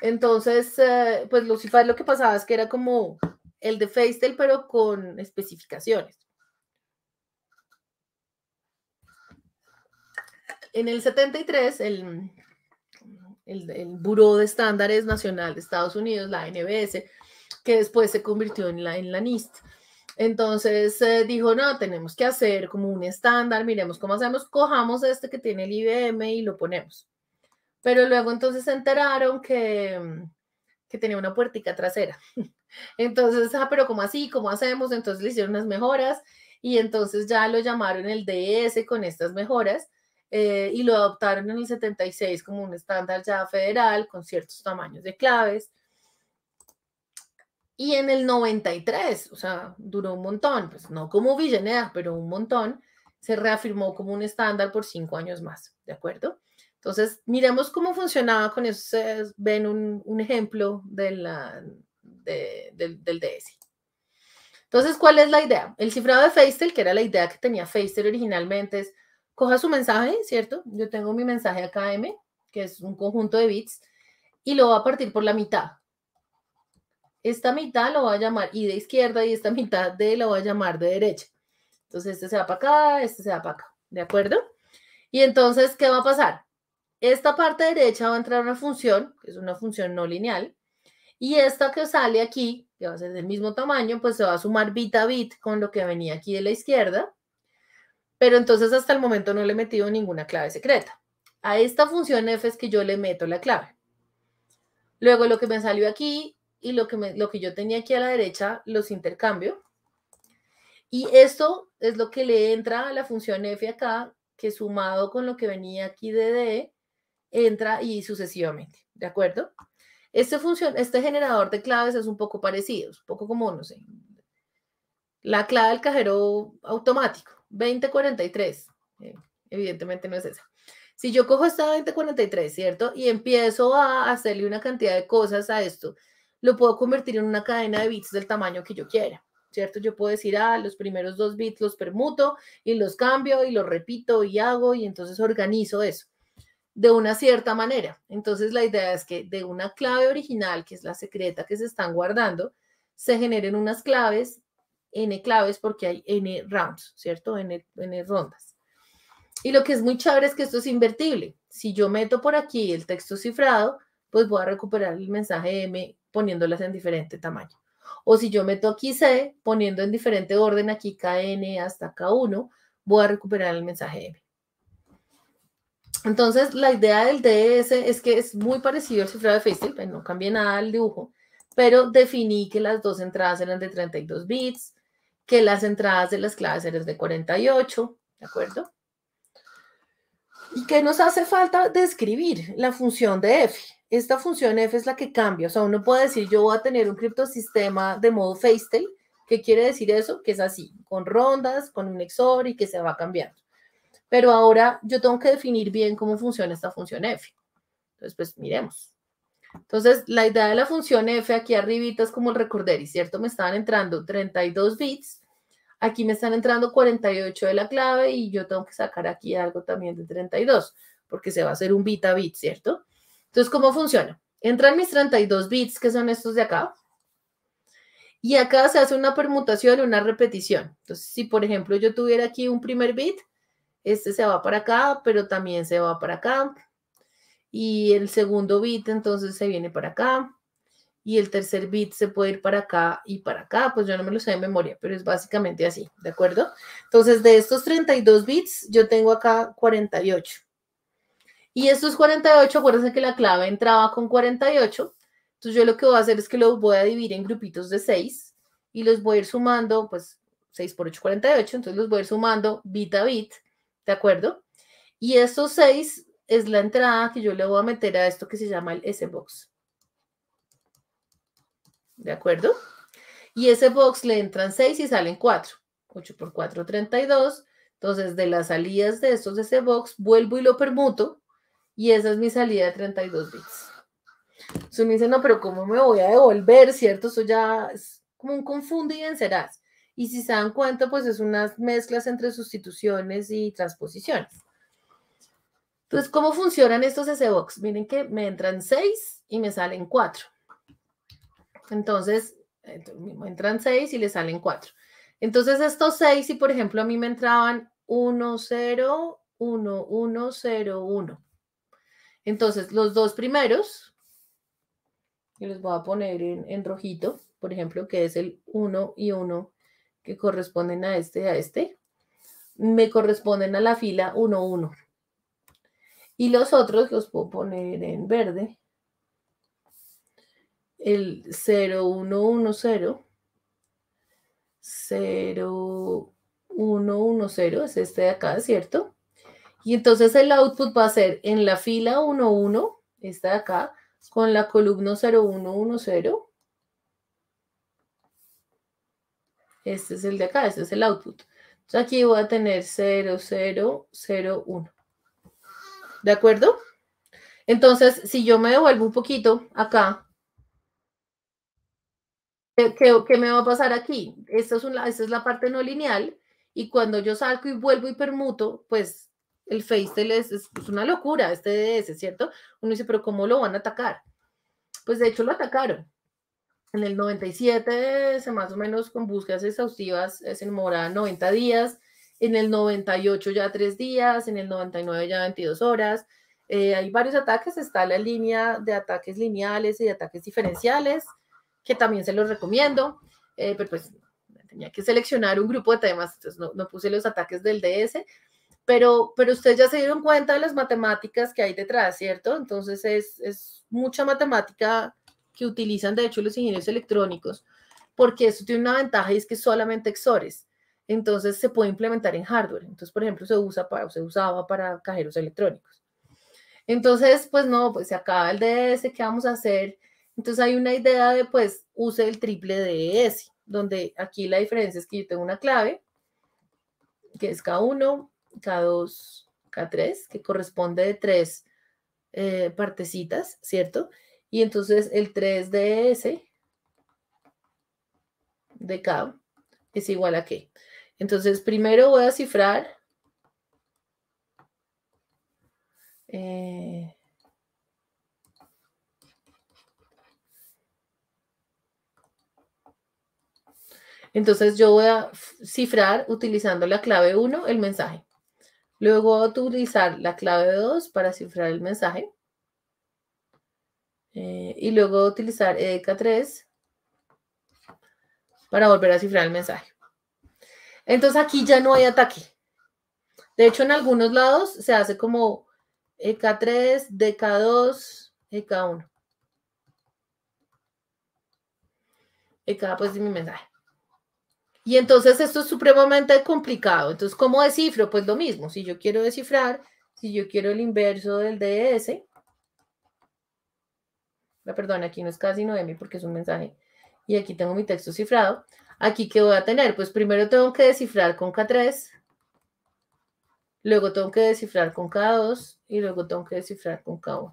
Entonces, eh, pues Lucifer lo que pasaba es que era como el de Feistel, pero con especificaciones. En el 73, el el, Buró de Estándares Nacional de Estados Unidos, la NBS, que después se convirtió en la, en la NIST. Entonces eh, dijo, no, tenemos que hacer como un estándar, miremos cómo hacemos, cojamos este que tiene el IBM y lo ponemos. Pero luego entonces se enteraron que, que tenía una puertica trasera. Entonces, ah, pero ¿cómo así? ¿Cómo hacemos? Entonces le hicieron unas mejoras y entonces ya lo llamaron el DS con estas mejoras eh, y lo adoptaron en el 76 como un estándar ya federal con ciertos tamaños de claves. Y en el 93, o sea, duró un montón, pues no como Villeneuve, pero un montón, se reafirmó como un estándar por cinco años más, ¿de acuerdo? Entonces, miremos cómo funcionaba con eso. ven un, ejemplo de la, del, del DSI. Entonces, ¿cuál es la idea? El cifrado de Feistel, que era la idea que tenía Feistel originalmente, es coja su mensaje, ¿cierto? Yo tengo mi mensaje acá M, que es un conjunto de bits, y lo va a partir por la mitad. Esta mitad lo va a llamar I de izquierda y esta mitad de lo va a llamar de derecha. Entonces este se va para acá, este se va para acá, ¿de acuerdo? Y entonces, ¿qué va a pasar? Esta parte derecha va a entrar una función, que es una función no lineal, y esta que sale aquí, que va a ser del mismo tamaño, pues se va a sumar bit a bit con lo que venía aquí de la izquierda, pero entonces hasta el momento no le he metido ninguna clave secreta. A esta función f es que yo le meto la clave. Luego lo que me salió aquí y lo que, lo que yo tenía aquí a la derecha los intercambio. Y esto es lo que le entra a la función f acá, que sumado con lo que venía aquí de d, entra y sucesivamente, ¿de acuerdo? Este, función, este generador de claves es un poco parecido, es un poco como, no sé, la clave del cajero automático. 2043. Eh, evidentemente no es eso Si yo cojo esta 2043, ¿cierto? Y empiezo a hacerle una cantidad de cosas a esto, lo puedo convertir en una cadena de bits del tamaño que yo quiera. ¿cierto? Yo puedo decir, ah, los primeros dos bits los permuto y los cambio y los repito y hago y entonces organizo eso de una cierta manera. Entonces la idea es que de una clave original, que es la secreta que se están guardando, se generen unas claves n claves porque hay n rounds, ¿cierto? N, rondas. Y lo que es muy chévere es que esto es invertible. Si yo meto por aquí el texto cifrado, pues voy a recuperar el mensaje M poniéndolas en diferente tamaño. O si yo meto aquí C, poniendo en diferente orden aquí KN hasta K1, voy a recuperar el mensaje M. Entonces, la idea del DS es que es muy parecido al cifrado de Facebook, pues no cambié nada el dibujo, pero definí que las dos entradas eran de 32 bits, que las entradas de las claves eran de 48, ¿de acuerdo? ¿Y qué nos hace falta describir? La función de f. Esta función f es la que cambia, o sea, uno puede decir yo voy a tener un criptosistema de modo Feistel, ¿qué quiere decir eso? Que es así, con rondas, con un XOR y que se va cambiando. Pero ahora yo tengo que definir bien cómo funciona esta función f. Entonces, pues miremos. Entonces, la idea de la función f aquí arribita es como el recorder, ¿cierto? Me estaban entrando 32 bits, aquí me están entrando 48 de la clave y yo tengo que sacar aquí algo también de 32, porque se va a hacer un bit a bit, ¿cierto? Entonces, ¿cómo funciona? Entran mis 32 bits, que son estos de acá, y acá se hace una permutación, una repetición. Entonces, si por ejemplo yo tuviera aquí un primer bit, este se va para acá, pero también se va para acá, y el segundo bit entonces se viene para acá y el tercer bit se puede ir para acá y para acá, pues yo no me lo sé en memoria, pero es básicamente así, ¿de acuerdo? Entonces de estos 32 bits yo tengo acá 48. Y estos 48, acuérdense que la clave entraba con 48, entonces yo lo que voy a hacer es que los voy a dividir en grupitos de 6 y los voy a ir sumando, pues 6 por 8, 48, entonces los voy a ir sumando bit a bit, ¿de acuerdo? Y estos 6 es la entrada que yo le voy a meter a esto que se llama el S-Box. ¿De acuerdo? Y ese box le entran 6 y salen 4. 8 por 4, 32. Entonces, de las salidas de estos s box, vuelvo y lo permuto. Y esa es mi salida de 32 bits. Entonces me dice, no, pero ¿cómo me voy a devolver? ¿Cierto? Eso ya es como un confunde y vencerás. Y si se dan cuenta, pues es unas mezclas entre sustituciones y transposiciones. Entonces, ¿cómo funcionan estos S-Box? Miren que me entran 6 y me salen 4 Entonces, me entran 6 y le salen 4 Entonces, estos seis, si por ejemplo a mí me entraban 1, 0, 1, 1, 0, 1. Entonces, los dos primeros, y los voy a poner en, en, rojito, por ejemplo, que es el 1 y 1 que corresponden a este a este, me corresponden a la fila 1, 1. Y los otros los puedo poner en verde. El 0110. 0110 es este de acá, ¿cierto? Y entonces el output va a ser en la fila 11, esta de acá, con la columna 0110. Este es el de acá, este es el output. Entonces aquí voy a tener 0001. ¿De acuerdo? Entonces, si yo me devuelvo un poquito acá, ¿qué, me va a pasar aquí? Esta es, una, es la parte no lineal y cuando yo salgo y vuelvo y permuto, pues el FaceTel es, una locura, este DS, ¿cierto? Uno dice, pero ¿cómo lo van a atacar? Pues de hecho lo atacaron. En el 97, más o menos con búsquedas exhaustivas, es en mora 90 días en el 98 ya tres días, en el 99 ya 22 horas. Eh, hay varios ataques, está la línea de ataques lineales y de ataques diferenciales, que también se los recomiendo, eh, pero pues tenía que seleccionar un grupo de temas, entonces no, puse los ataques del DS, pero, pero ustedes ya se dieron cuenta de las matemáticas que hay detrás, ¿cierto? Entonces es, es mucha matemática que utilizan de hecho los ingenieros electrónicos, porque eso tiene una ventaja y es que solamente exores entonces se puede implementar en hardware. Entonces, por ejemplo, se usa para, se usaba para cajeros electrónicos. Entonces, pues no, pues se acaba el DS, ¿qué vamos a hacer? Entonces hay una idea de, pues, use el triple DS, donde aquí la diferencia es que yo tengo una clave, que es K1, K2, K3, que corresponde de tres eh, partecitas, ¿cierto? Y entonces el 3DS de K es igual a qué? Entonces, primero voy a cifrar. Eh, entonces yo voy a cifrar utilizando la clave 1 el mensaje. Luego voy a utilizar la clave 2 para cifrar el mensaje. Eh, y luego voy a utilizar EDK3 para volver a cifrar el mensaje. Entonces aquí ya no hay ataque. De hecho, en algunos lados se hace como EK3, DK2, EK1. EK, pues, mi mensaje. Y entonces esto es supremamente complicado. Entonces, ¿cómo descifro? Pues lo mismo. Si yo quiero descifrar, si yo quiero el inverso del DS, ah, perdón, aquí no es casi 9000 porque es un mensaje. Y aquí tengo mi texto cifrado aquí qué voy a tener? Pues primero tengo que descifrar con K3, luego tengo que descifrar con K2 y luego tengo que descifrar con K1.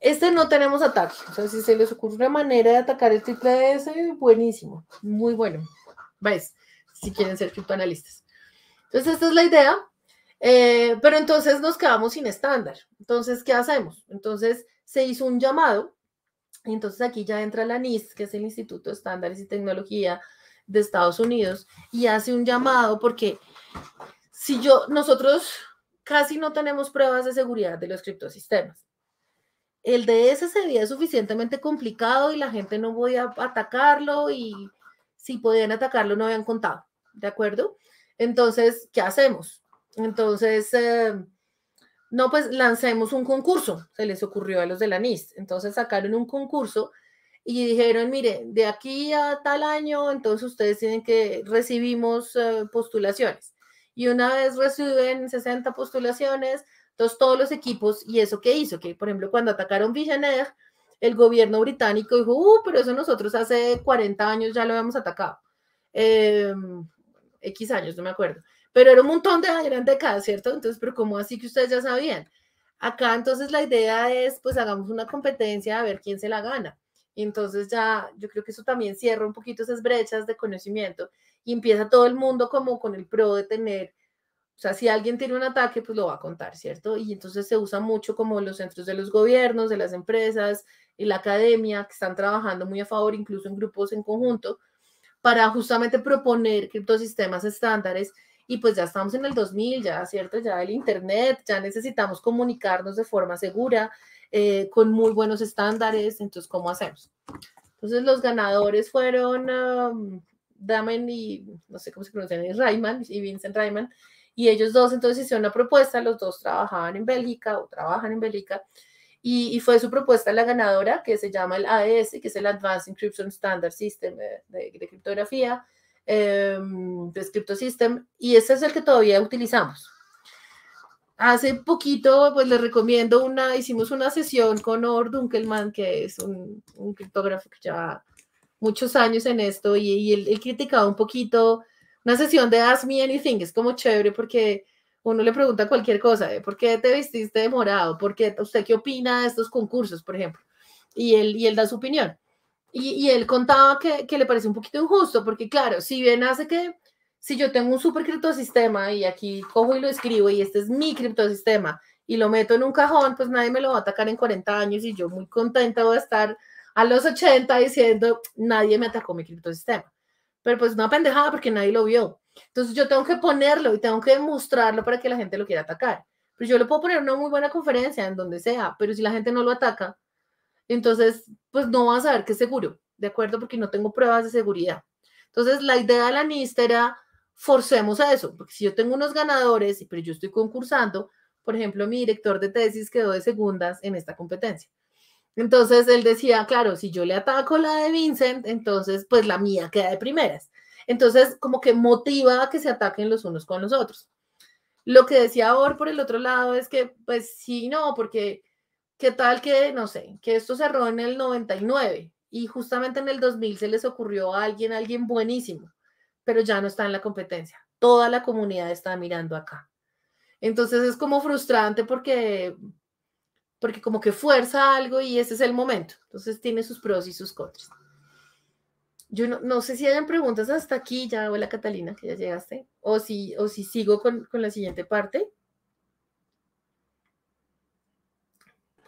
Este no tenemos ataque. O sea, si se les ocurre una manera de atacar el triple S, buenísimo. Muy bueno. ¿Ves? Si quieren ser criptoanalistas. Entonces, esta es la idea. Eh, pero entonces nos quedamos sin estándar. Entonces, ¿qué hacemos? Entonces, se hizo un llamado entonces aquí ya entra la NIST, que es el Instituto de Estándares y Tecnología de Estados Unidos, y hace un llamado porque si yo, nosotros casi no tenemos pruebas de seguridad de los criptosistemas. El DS sería suficientemente complicado y la gente no podía atacarlo y si podían atacarlo no habían contado, ¿de acuerdo? Entonces, ¿qué hacemos? Entonces, eh, no, pues lancemos un concurso, se les ocurrió a los de la NIS. Entonces sacaron un concurso y dijeron, mire, de aquí a tal año, entonces ustedes tienen que recibimos eh, postulaciones. Y una vez reciben 60 postulaciones, entonces todos los equipos, y eso que hizo, que por ejemplo cuando atacaron Villeneuve, el gobierno británico dijo, uh, pero eso nosotros hace 40 años ya lo habíamos atacado. Em, X años, no me acuerdo pero era un montón de grande de cada, ¿cierto? Entonces, pero ¿cómo así que ustedes ya sabían? Acá entonces la idea es, pues hagamos una competencia a ver quién se la gana. Y entonces ya, yo creo que eso también cierra un poquito esas brechas de conocimiento y empieza todo el mundo como con el pro de tener, o sea, si alguien tiene un ataque, pues lo va a contar, ¿cierto? Y entonces se usa mucho como los centros de los gobiernos, de las empresas y la academia, que están trabajando muy a favor, incluso en grupos en conjunto, para justamente proponer criptosistemas estándares y pues ya estamos en el 2000, ya, ¿cierto? Ya el Internet, ya necesitamos comunicarnos de forma segura, eh, con muy buenos estándares, entonces, ¿cómo hacemos? Entonces, los ganadores fueron Damen y, no sé cómo se pronuncian, Rayman y Vincent Rayman, y ellos dos entonces hicieron una propuesta, los dos trabajaban en Bélgica o trabajan en Bélgica, y, fue su propuesta la ganadora, que se llama el AES, que es el Advanced Encryption Standard System eh, de criptografía, eh, em, Descripto System, y ese es el que todavía utilizamos. Hace poquito, pues les recomiendo una, hicimos una sesión con Or Dunkelman, que es un, criptógrafo que lleva muchos años en esto, y, él, criticaba un poquito una sesión de Ask Me Anything, es como chévere porque uno le pregunta cualquier cosa, ¿por qué te vestiste de morado? ¿Por qué, ¿Usted qué opina de estos concursos, por ejemplo? Y él, y él da su opinión. Y, él contaba que, que, le parece un poquito injusto, porque claro, si bien hace que, si yo tengo un super criptosistema y aquí cojo y lo escribo y este es mi criptosistema y lo meto en un cajón, pues nadie me lo va a atacar en 40 años y yo muy contenta voy a estar a los 80 diciendo, nadie me atacó mi criptosistema. Pero pues una pendejada porque nadie lo vio. Entonces yo tengo que ponerlo y tengo que demostrarlo para que la gente lo quiera atacar. Pero pues, yo lo puedo poner una muy buena conferencia en donde sea, pero si la gente no lo ataca, entonces pues no vas a ver que es seguro, ¿de acuerdo? Porque no tengo pruebas de seguridad. Entonces la idea de la NIST era forcemos a eso, porque si yo tengo unos ganadores, pero yo estoy concursando, por ejemplo, mi director de tesis quedó de segundas en esta competencia. Entonces él decía, claro, si yo le ataco la de Vincent, entonces pues la mía queda de primeras. Entonces como que motiva a que se ataquen los unos con los otros. Lo que decía Or por el otro lado es que, pues sí, no, porque ¿Qué tal que, no sé, que esto cerró en el 99 y justamente en el 2000 se les ocurrió a alguien, alguien buenísimo, pero ya no está en la competencia. Toda la comunidad está mirando acá. Entonces es como frustrante porque, porque como que fuerza algo y ese es el momento. Entonces tiene sus pros y sus contras. Yo no, sé si hayan preguntas hasta aquí, ya, hola Catalina, que ya llegaste, o si, o si sigo con, con la siguiente parte.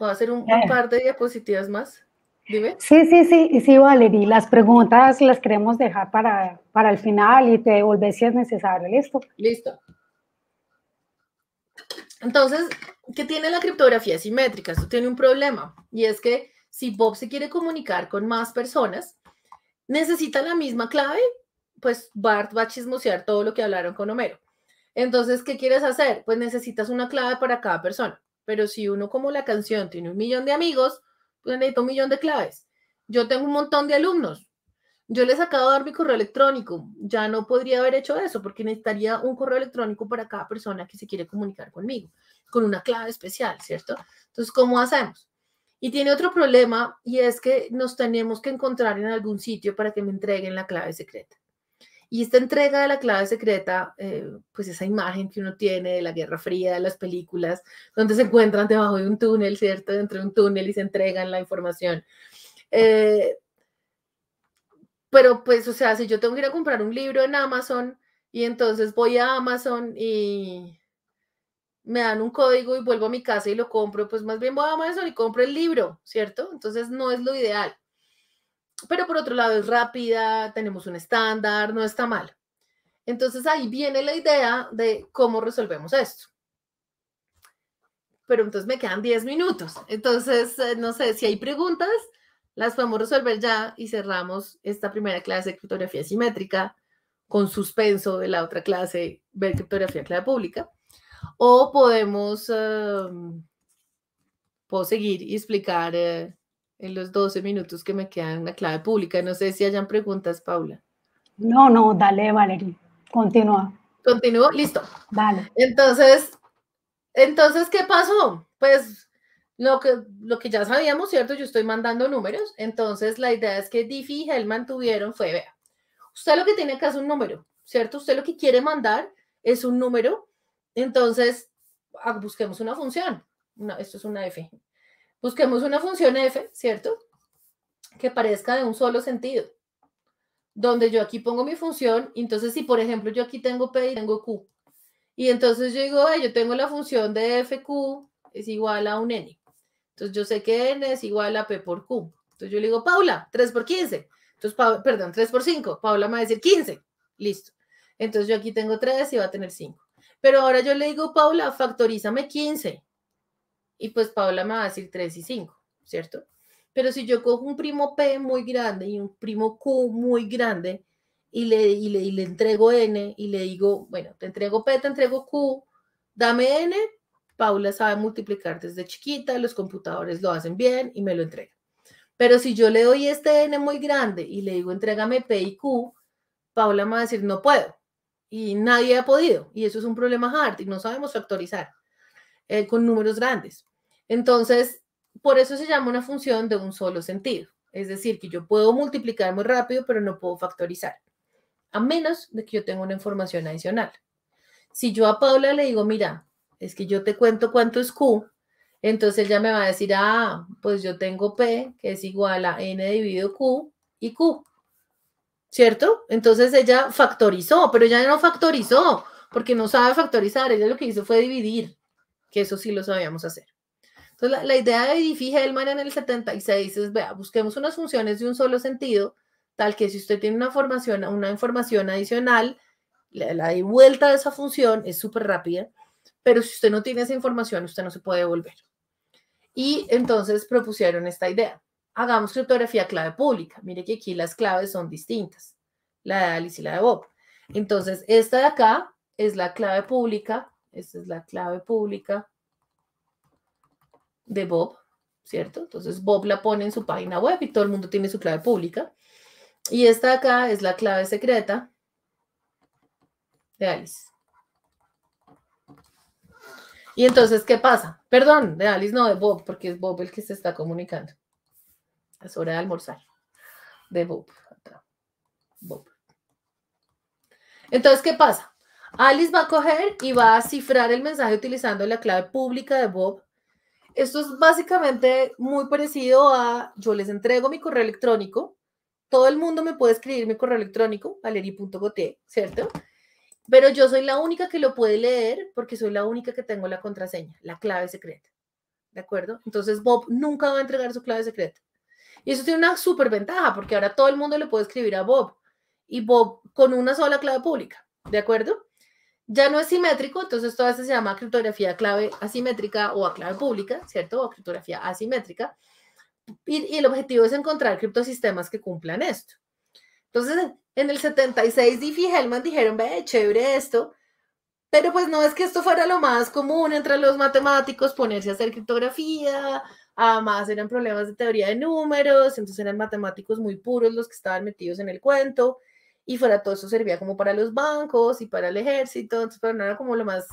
a hacer un, par de diapositivas más? Dime. Sí, sí, sí, sí, Valerie. Las preguntas las queremos dejar para, para el final y te devolver si es necesario. ¿Listo? Listo. Entonces, ¿qué tiene la criptografía simétrica? Esto tiene un problema y es que si Bob se quiere comunicar con más personas, necesita la misma clave, pues Bart va a chismosear todo lo que hablaron con Homero. Entonces, ¿qué quieres hacer? Pues necesitas una clave para cada persona. Pero si uno como la canción tiene un millón de amigos, pues necesita un millón de claves. Yo tengo un montón de alumnos. Yo les acabo de dar mi correo electrónico. Ya no podría haber hecho eso porque necesitaría un correo electrónico para cada persona que se quiere comunicar conmigo, con una clave especial, ¿cierto? Entonces, ¿cómo hacemos? Y tiene otro problema y es que nos tenemos que encontrar en algún sitio para que me entreguen la clave secreta. Y esta entrega de la clave secreta, eh, pues esa imagen que uno tiene de la Guerra Fría, de las películas, donde se encuentran debajo de un túnel, ¿cierto? Dentro de un túnel y se entregan la información. Eh, pero pues, o sea, si yo tengo que ir a comprar un libro en Amazon y entonces voy a Amazon y me dan un código y vuelvo a mi casa y lo compro, pues más bien voy a Amazon y compro el libro, ¿cierto? Entonces no es lo ideal. Pero por otro lado es rápida, tenemos un estándar, no está mal. Entonces ahí viene la idea de cómo resolvemos esto. Pero entonces me quedan 10 minutos. Entonces, eh, no sé, si hay preguntas, las podemos resolver ya y cerramos esta primera clase de criptografía simétrica con suspenso de la otra clase, de criptografía clave pública. O podemos, em, puedo seguir y explicar eh, en los 12 minutos que me quedan la clave pública. No sé si hayan preguntas, Paula. No, no, dale, Valerie. Continúa. Continúo, listo. Dale. Entonces, entonces, ¿qué pasó? Pues lo que, lo que ya sabíamos, ¿cierto? Yo estoy mandando números. Entonces, la idea es que Diffie y Hellman tuvieron fue, vea, usted lo que tiene acá es un número, ¿cierto? Usted lo que quiere mandar es un número. Entonces, ah, busquemos una función. esto es una F. Busquemos una función f, ¿cierto? Que parezca de un solo sentido, donde yo aquí pongo mi función, entonces si por ejemplo yo aquí tengo p y tengo q, y entonces yo digo, yo tengo la función de fq es igual a un n, entonces yo sé que n es igual a p por q, entonces yo le digo, Paula, 3 por 15, entonces, perdón, 3 por 5, Paula me va a decir 15, listo. Entonces yo aquí tengo 3 y va a tener 5. Pero ahora yo le digo, Paula, factorízame 15 y pues Paula me va a decir 3 y 5, ¿cierto? Pero si yo cojo un primo P muy grande y un primo Q muy grande y le, le, entrego N y le digo, bueno, te entrego P, te entrego Q, dame N, Paula sabe multiplicar desde chiquita, los computadores lo hacen bien y me lo entrega. Pero si yo le doy este N muy grande y le digo, entrégame P y Q, Paula me va a decir, no puedo. Y nadie ha podido. Y eso es un problema hard y no sabemos factorizar eh, con números grandes. Entonces, por eso se llama una función de un solo sentido. Es decir, que yo puedo multiplicar muy rápido, pero no puedo factorizar, a menos de que yo tenga una información adicional. Si yo a Paula le digo, mira, es que yo te cuento cuánto es Q, entonces ella me va a decir, ah, pues yo tengo P, que es igual a N dividido Q y Q. ¿Cierto? Entonces ella factorizó, pero ya no factorizó, porque no sabe factorizar, ella lo que hizo fue dividir, que eso sí lo sabíamos hacer. Entonces, la, idea de Diffie Hellman en el 76 es, vea, busquemos unas funciones de un solo sentido, tal que si usted tiene una, formación, una información adicional, la, la de vuelta de esa función es súper rápida, pero si usted no tiene esa información, usted no se puede devolver. Y entonces propusieron esta idea. Hagamos criptografía clave pública. Mire que aquí las claves son distintas, la de Alice y la de Bob. Entonces, esta de acá es la clave pública, esta es la clave pública, de Bob, ¿cierto? Entonces Bob la pone en su página web y todo el mundo tiene su clave pública. Y esta de acá es la clave secreta de Alice. Y entonces, ¿qué pasa? Perdón, de Alice, no de Bob, porque es Bob el que se está comunicando. Es hora de almorzar. De Bob. Bob. Entonces, ¿qué pasa? Alice va a coger y va a cifrar el mensaje utilizando la clave pública de Bob esto es básicamente muy parecido a yo les entrego mi correo electrónico, todo el mundo me puede escribir mi correo electrónico, valeri.gote, ¿cierto? Pero yo soy la única que lo puede leer porque soy la única que tengo la contraseña, la clave secreta. ¿De acuerdo? Entonces Bob nunca va a entregar su clave secreta. Y eso tiene una súper ventaja porque ahora todo el mundo le puede escribir a Bob y Bob con una sola clave pública. ¿De acuerdo? ya no es simétrico, entonces todo esto se llama criptografía clave asimétrica o a clave pública, ¿cierto? O criptografía asimétrica. Y, el objetivo es encontrar criptosistemas que cumplan esto. Entonces, en el 76, Diffie y Hellman dijeron, ve, chévere esto, pero pues no es que esto fuera lo más común entre los matemáticos, ponerse a hacer criptografía, además eran problemas de teoría de números, entonces eran matemáticos muy puros los que estaban metidos en el cuento y fuera todo eso servía como para los bancos y para el ejército, entonces, pero no era como lo más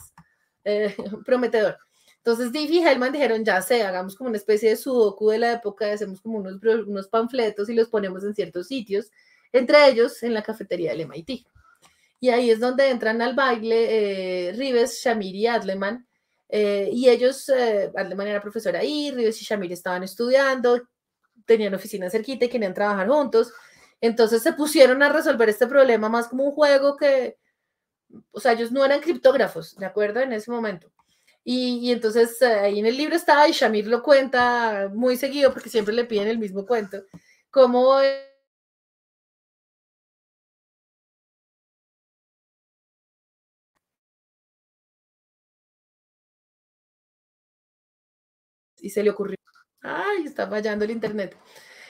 eh, prometedor. Entonces Diff y Hellman dijeron, ya sé, hagamos como una especie de sudoku de la época, hacemos como unos, unos panfletos y los ponemos en ciertos sitios, entre ellos en la cafetería del MIT. Y ahí es donde entran al baile eh, Rives, Shamir y Adleman. Eh, y ellos, eh, Adleman era profesor ahí, Rives y Shamir estaban estudiando, tenían oficinas cerquita y querían trabajar juntos. Entonces se pusieron a resolver este problema más como un juego que, o sea, ellos no eran criptógrafos, ¿de acuerdo? En ese momento. Y, entonces eh, ahí en el libro está, y Shamir lo cuenta muy seguido, porque siempre le piden el mismo cuento, cómo... y se le ocurrió, ay, está fallando el internet.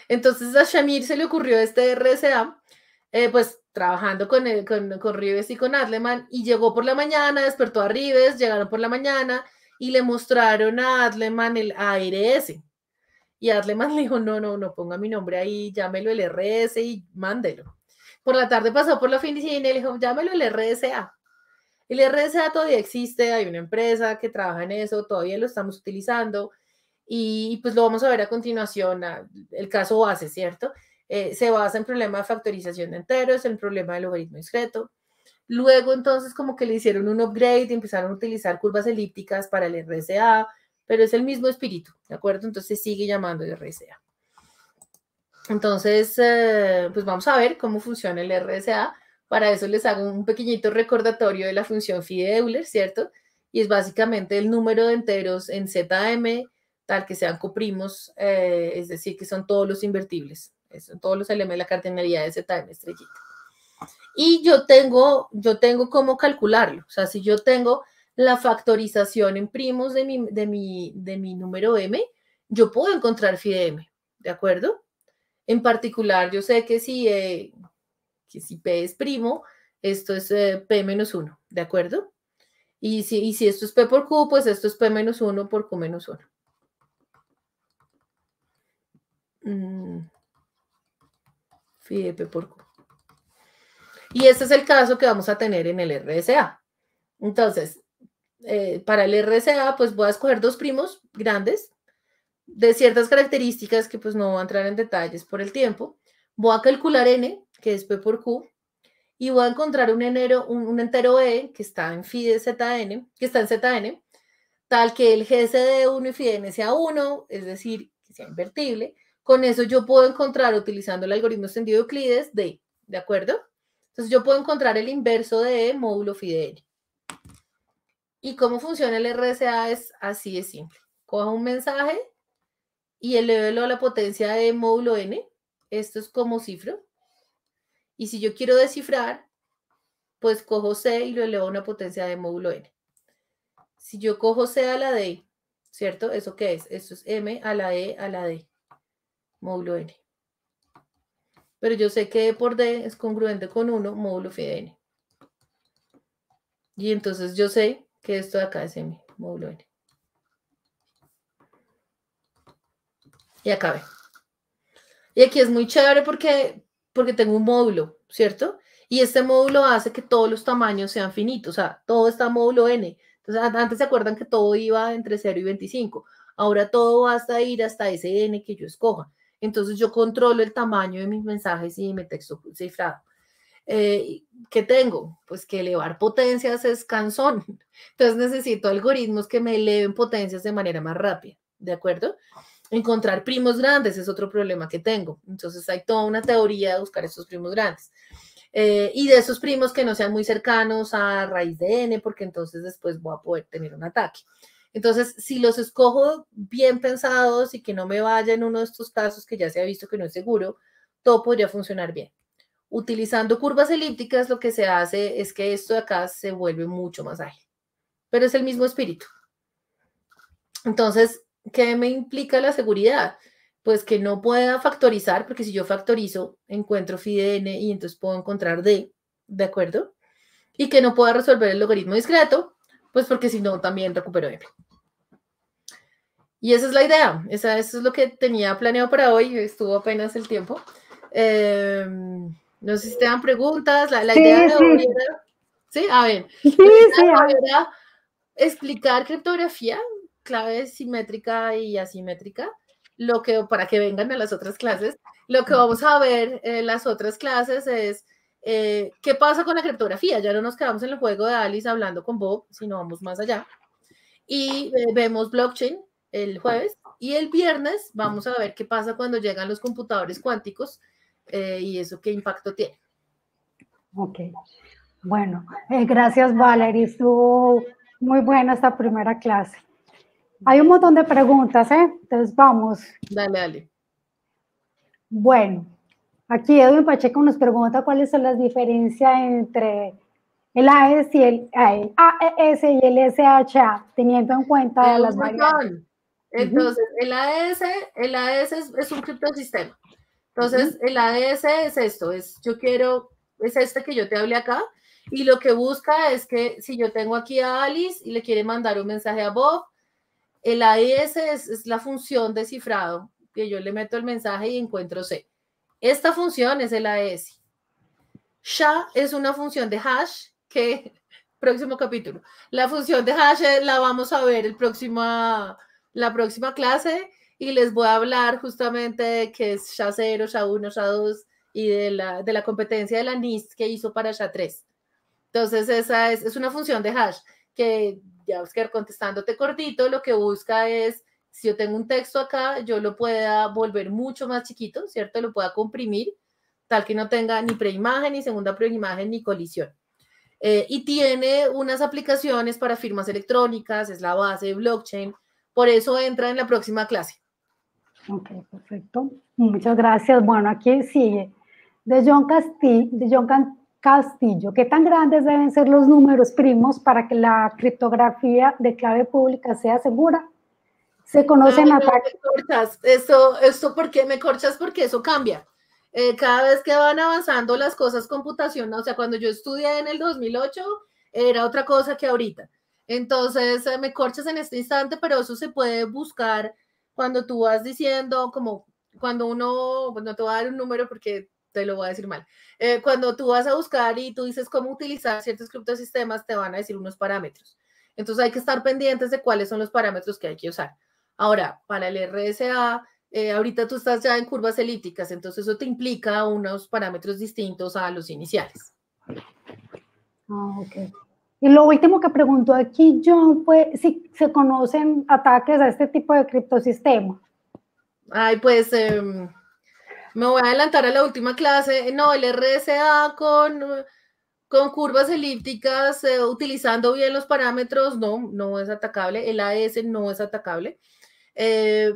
Entonces a Shamir se le ocurrió este RSA, eh, pues trabajando con, con, Rives y con Adleman, y llegó por la mañana, despertó a Rives, llegaron por la mañana y le mostraron a Adleman el ARS. Y Adleman le dijo, no, no, no ponga mi nombre ahí, llámelo el RS y mándelo. Por la tarde pasó por la oficina y le dijo, llámelo el RSA. El RSA todavía existe, hay una empresa que trabaja en eso, todavía lo estamos utilizando y, pues lo vamos a ver a continuación, el caso base, ¿cierto? Eh, se basa en problema de factorización de enteros, el problema del logaritmo discreto. Luego entonces como que le hicieron un upgrade y empezaron a utilizar curvas elípticas para el RSA, pero es el mismo espíritu, ¿de acuerdo? Entonces sigue llamando RSA. Entonces, eh, pues vamos a ver cómo funciona el RSA. Para eso les hago un pequeñito recordatorio de la función phi de Euler, ¿cierto? Y es básicamente el número de enteros en ZM tal que sean coprimos, eh, es decir, que son todos los invertibles, son todos los elementos de la cardinalidad de Z en estrellita. Y yo tengo, yo tengo cómo calcularlo, o sea, si yo tengo la factorización en primos de mi, de mi, número m, yo puedo encontrar phi de m, ¿de acuerdo? En particular, yo sé que si, eh, si p es primo, esto es eh, p menos 1, ¿de acuerdo? Y si, y si esto es p por q, pues esto es p menos 1 por q menos 1. de P por Q. Y este es el caso que vamos a tener en el RSA. Entonces, eh, para el RSA, pues voy a escoger dos primos grandes de ciertas características que pues no voy a entrar en detalles por el tiempo. Voy a calcular N, que es P por Q, y voy a encontrar un, enero, un, entero E que está en de ZN, que está en ZN, tal que el GSD de 1 y de n sea 1, es decir, que sea invertible, con eso yo puedo encontrar, utilizando el algoritmo extendido de Euclides, D, ¿de acuerdo? Entonces yo puedo encontrar el inverso de E, módulo phi de N. ¿Y cómo funciona el RSA? Es así de simple. Cojo un mensaje y elevélo a la potencia de módulo N. Esto es como cifro. Y si yo quiero descifrar, pues cojo C y lo elevo a una potencia de módulo N. Si yo cojo C a la D, ¿cierto? ¿Eso qué es? Esto es M a la E a la D módulo n. Pero yo sé que d por D es congruente con 1 módulo f de n. Y entonces yo sé que esto de acá es M, módulo n. Y ve. Y aquí es muy chévere porque, porque tengo un módulo, ¿cierto? Y este módulo hace que todos los tamaños sean finitos, o sea, todo está módulo n. Entonces, antes se acuerdan que todo iba entre 0 y 25. Ahora todo va a ir hasta ese n que yo escoja. Entonces yo controlo el tamaño de mis mensajes y mi texto cifrado. Eh, ¿Qué tengo? Pues que elevar potencias es cansón. Entonces necesito algoritmos que me eleven potencias de manera más rápida, ¿de acuerdo? Encontrar primos grandes es otro problema que tengo. Entonces hay toda una teoría de buscar esos primos grandes. Eh, y de esos primos que no sean muy cercanos a raíz de N, porque entonces después voy a poder tener un ataque. Entonces, si los escojo bien pensados y que no me vaya en uno de estos casos que ya se ha visto que no es seguro, todo podría funcionar bien. Utilizando curvas elípticas, lo que se hace es que esto de acá se vuelve mucho más ágil, pero es el mismo espíritu. Entonces, ¿qué me implica la seguridad? Pues que no pueda factorizar, porque si yo factorizo, encuentro f de n y entonces puedo encontrar d, ¿de acuerdo? Y que no pueda resolver el logaritmo discreto, pues porque si no, también recupero Y esa es la idea, esa, eso es lo que tenía planeado para hoy, estuvo apenas el tiempo. Eh, no sé si te dan preguntas, la, idea de hoy era... Sí, a ver. Sí, era explicar criptografía, clave simétrica y asimétrica, lo que, para que vengan a las otras clases. Lo que vamos a ver en las otras clases es eh, ¿Qué pasa con la criptografía? Ya no nos quedamos en el juego de Alice hablando con Bob, sino vamos más allá. Y eh, vemos blockchain el jueves y el viernes vamos a ver qué pasa cuando llegan los computadores cuánticos eh, y eso qué impacto tiene. Ok. Bueno, gracias Valerie, estuvo muy buena esta primera clase. Hay un montón de preguntas, ¿eh? Entonces vamos. Dale, dale. Bueno, Aquí Edwin Pacheco nos pregunta cuáles son las diferencias entre el AES y el, AES y el SHA, teniendo en cuenta las variables. Entonces, el AES, el e es, un criptosistema. Entonces, el AES es esto, es yo quiero, es este que yo te hablé acá, y lo que busca es que si yo tengo aquí a Alice y le quiere mandar un mensaje a Bob, el AES e es la función de cifrado, que yo le meto el mensaje y encuentro C. Esta función es el AES. SHA es una función de hash que, próximo capítulo, la función de hash eh, la vamos a ver el próximo, la próxima clase y les voy a hablar justamente de qué es SHA-0, SHA-1, SHA-2 y de la, competencia de la NIST que hizo para SHA-3. Entonces, esa es, es, una función de hash que ya buscar contestándote cortito, lo que busca es si yo tengo un texto acá, yo lo pueda volver mucho más chiquito, ¿cierto? Lo pueda comprimir, tal que no tenga ni preimagen, ni segunda preimagen, ni colisión. Eh, y tiene unas aplicaciones para firmas electrónicas, es la base de blockchain, por eso entra en la próxima clase. Ok, perfecto. Muchas gracias. Bueno, aquí sigue. De John, Castillo, de John Castillo, ¿qué tan grandes deben ser los números primos para que la criptografía de clave pública sea segura? se conocen a cosas Esto, esto, ¿por qué me corchas? Porque eso cambia. Eh, cada vez que van avanzando las cosas computacionales o sea, cuando yo estudié en el 2008, era otra cosa que ahorita. Entonces, eh, me corchas en este instante, pero eso se puede buscar cuando tú vas diciendo, como cuando uno, pues, no te voy a dar un número porque te lo voy a decir mal, eh, cuando tú vas a buscar y tú dices cómo utilizar ciertos criptosistemas, te van a decir unos parámetros. Entonces, hay que estar pendientes de cuáles son los parámetros que hay que usar. Ahora, para el RSA, eh, ahorita tú estás ya en curvas elípticas, entonces eso te implica unos parámetros distintos a los iniciales. Ah, ok. Y lo último que preguntó aquí John fue pues, si se conocen ataques a este tipo de criptosistema? Ay, pues em, me voy a adelantar a la última clase. No, el RSA con, con curvas elípticas, eh, utilizando bien los parámetros, no, no es atacable. El AS no es atacable. Eh,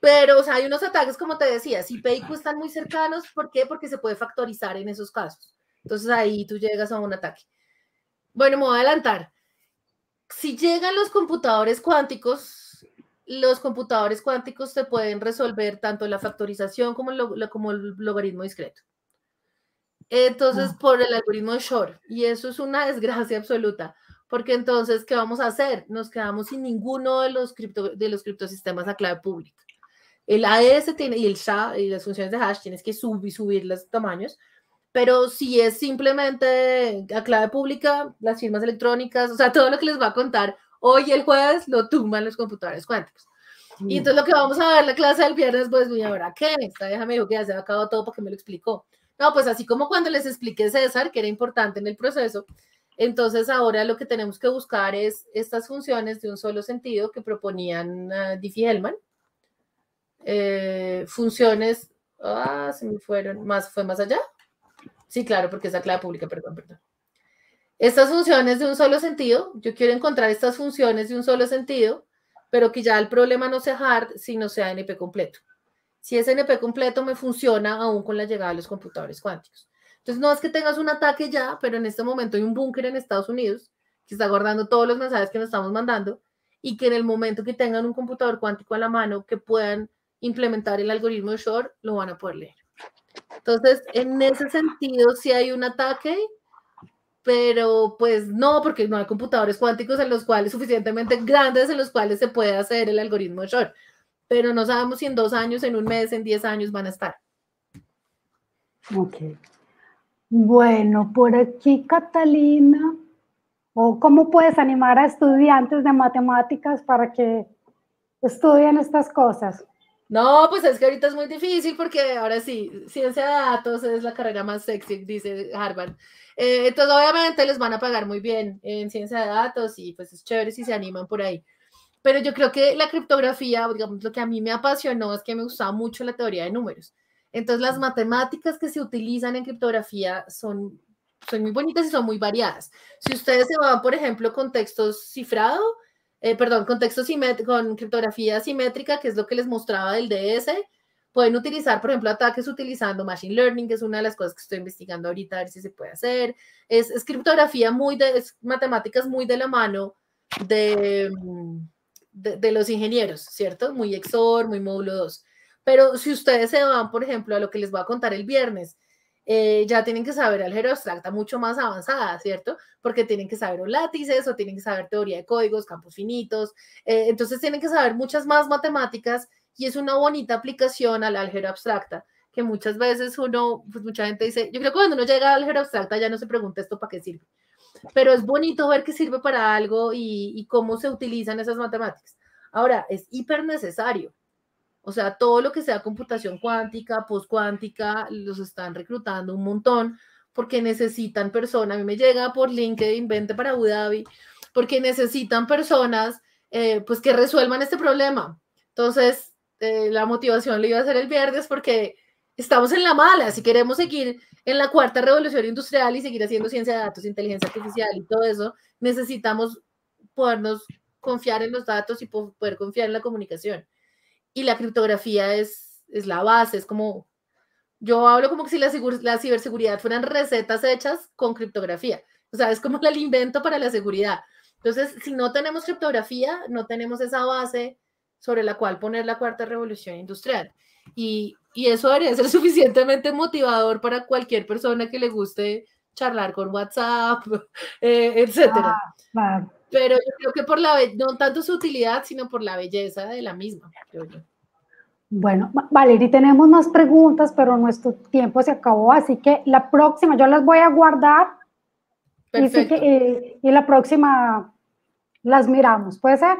pero, o sea, hay unos ataques, como te decía, si P y están muy cercanos, ¿por qué? Porque se puede factorizar en esos casos. Entonces ahí tú llegas a un ataque. Bueno, me voy a adelantar. Si llegan los computadores cuánticos, los computadores cuánticos te pueden resolver tanto la factorización como, como el logaritmo discreto. Entonces, ah. por el algoritmo de Shor, y eso es una desgracia absoluta, porque entonces, ¿qué vamos a hacer? Nos quedamos sin ninguno de los, de los criptosistemas a clave pública. El AES tiene, y el SHA y las funciones de hash tienes que subir, subir los tamaños, pero si es simplemente a clave pública, las firmas electrónicas, o sea, todo lo que les va a contar hoy el jueves lo tumban los computadores cuánticos. Y entonces lo que vamos a ver la clase del viernes, pues, güey, ahora, ¿qué? Está dijo que ya se ha acabado todo porque me lo explicó. No, pues así como cuando les expliqué César, que era importante en el proceso, entonces ahora lo que tenemos que buscar es estas funciones de un solo sentido que proponían ah, Diffie-Hellman. Eh, funciones, ah, se me fueron, más, fue más allá. Sí, claro, porque es la clave pública, perdón, perdón. Estas funciones de un solo sentido, yo quiero encontrar estas funciones de un solo sentido, pero que ya el problema no sea hard, sino sea NP completo. Si es NP completo, me funciona aún con la llegada de los computadores cuánticos no es que tengas un ataque ya, pero en este momento hay un búnker en Estados Unidos que está guardando todos los mensajes que nos estamos mandando y que en el momento que tengan un computador cuántico a la mano que puedan implementar el algoritmo de Shor, lo van a poder leer. Entonces, en ese sentido, sí hay un ataque, pero pues no, porque no hay computadores cuánticos en los cuales suficientemente grandes en los cuales se puede hacer el algoritmo de Shor. Pero no sabemos si en dos años, en un mes, en diez años van a estar. Ok. Bueno, por aquí Catalina, o cómo puedes animar a estudiantes de matemáticas para que estudien estas cosas. No, pues es que ahorita es muy difícil porque ahora sí, ciencia de datos es la carrera más sexy, dice Harvard. Eh, entonces, obviamente les van a pagar muy bien en ciencia de datos y pues es chévere si se animan por ahí. Pero yo creo que la criptografía, digamos, lo que a mí me apasionó es que me gustaba mucho la teoría de números. Entonces las matemáticas que se utilizan en criptografía son, son muy bonitas y son muy variadas. Si ustedes se van, por ejemplo, con textos cifrado, eh, perdón, con, con criptografía simétrica, que es lo que les mostraba del DS, pueden utilizar, por ejemplo, ataques utilizando Machine Learning, que es una de las cosas que estoy investigando ahorita, a ver si se puede hacer. Es, criptografía muy de, es matemáticas muy de la mano de, mm, de, de, los ingenieros, ¿cierto? Muy XOR, muy módulo 2. Pero si ustedes se van, por ejemplo, a lo que les voy a contar el viernes, eh, ya tienen que saber álgebra abstracta mucho más avanzada, ¿cierto? Porque tienen que saber los látices o tienen que saber teoría de códigos, campos finitos. Eh, entonces tienen que saber muchas más matemáticas y es una bonita aplicación a la álgebra abstracta que muchas veces uno, pues mucha gente dice, yo creo que cuando uno llega a álgebra abstracta ya no se pregunta esto para qué sirve, pero es bonito ver qué sirve para algo y cómo se utilizan esas matemáticas. Ahora, es hiper necesario o sea, todo lo que sea computación cuántica, postcuántica, los están reclutando un montón porque necesitan personas. A mí me llega por LinkedIn, vente para Abu Dhabi, porque necesitan personas eh, pues que resuelvan este problema. Entonces, eh, la motivación le iba a hacer el viernes porque estamos en la mala. Si queremos seguir en la cuarta revolución industrial y seguir haciendo ciencia de datos, inteligencia artificial y todo eso, necesitamos podernos confiar en los datos y poder confiar en la comunicación y la criptografía es, es la base, es como, yo hablo como que si la, ciberseguridad fueran recetas hechas con criptografía, o sea, es como el invento para la seguridad. Entonces, si no tenemos criptografía, no tenemos esa base sobre la cual poner la cuarta revolución industrial. Y, eso debería ser suficientemente motivador para cualquier persona que le guste charlar con WhatsApp, etc. Eh, etcétera. Ah, pero yo creo que por la, no tanto su utilidad, sino por la belleza de la misma, creo yo. Bueno, Valerie, tenemos más preguntas, pero nuestro tiempo se acabó, así que la próxima, yo las voy a guardar Perfecto. Eh, y, la próxima las miramos, ¿puede ser?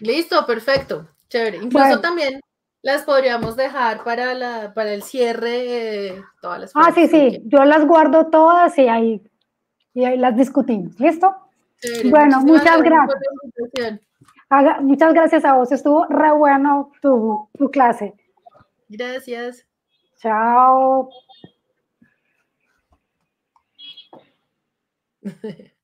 Listo, perfecto, chévere. Incluso también las podríamos dejar para, la, para el cierre, eh, todas las. Ah, sí, sí, yo las guardo todas y ahí, y ahí las discutimos, ¿listo? bueno, muchas gracias. muchas gracias a vos, estuvo re bueno tu, tu clase. Gracias. Chao.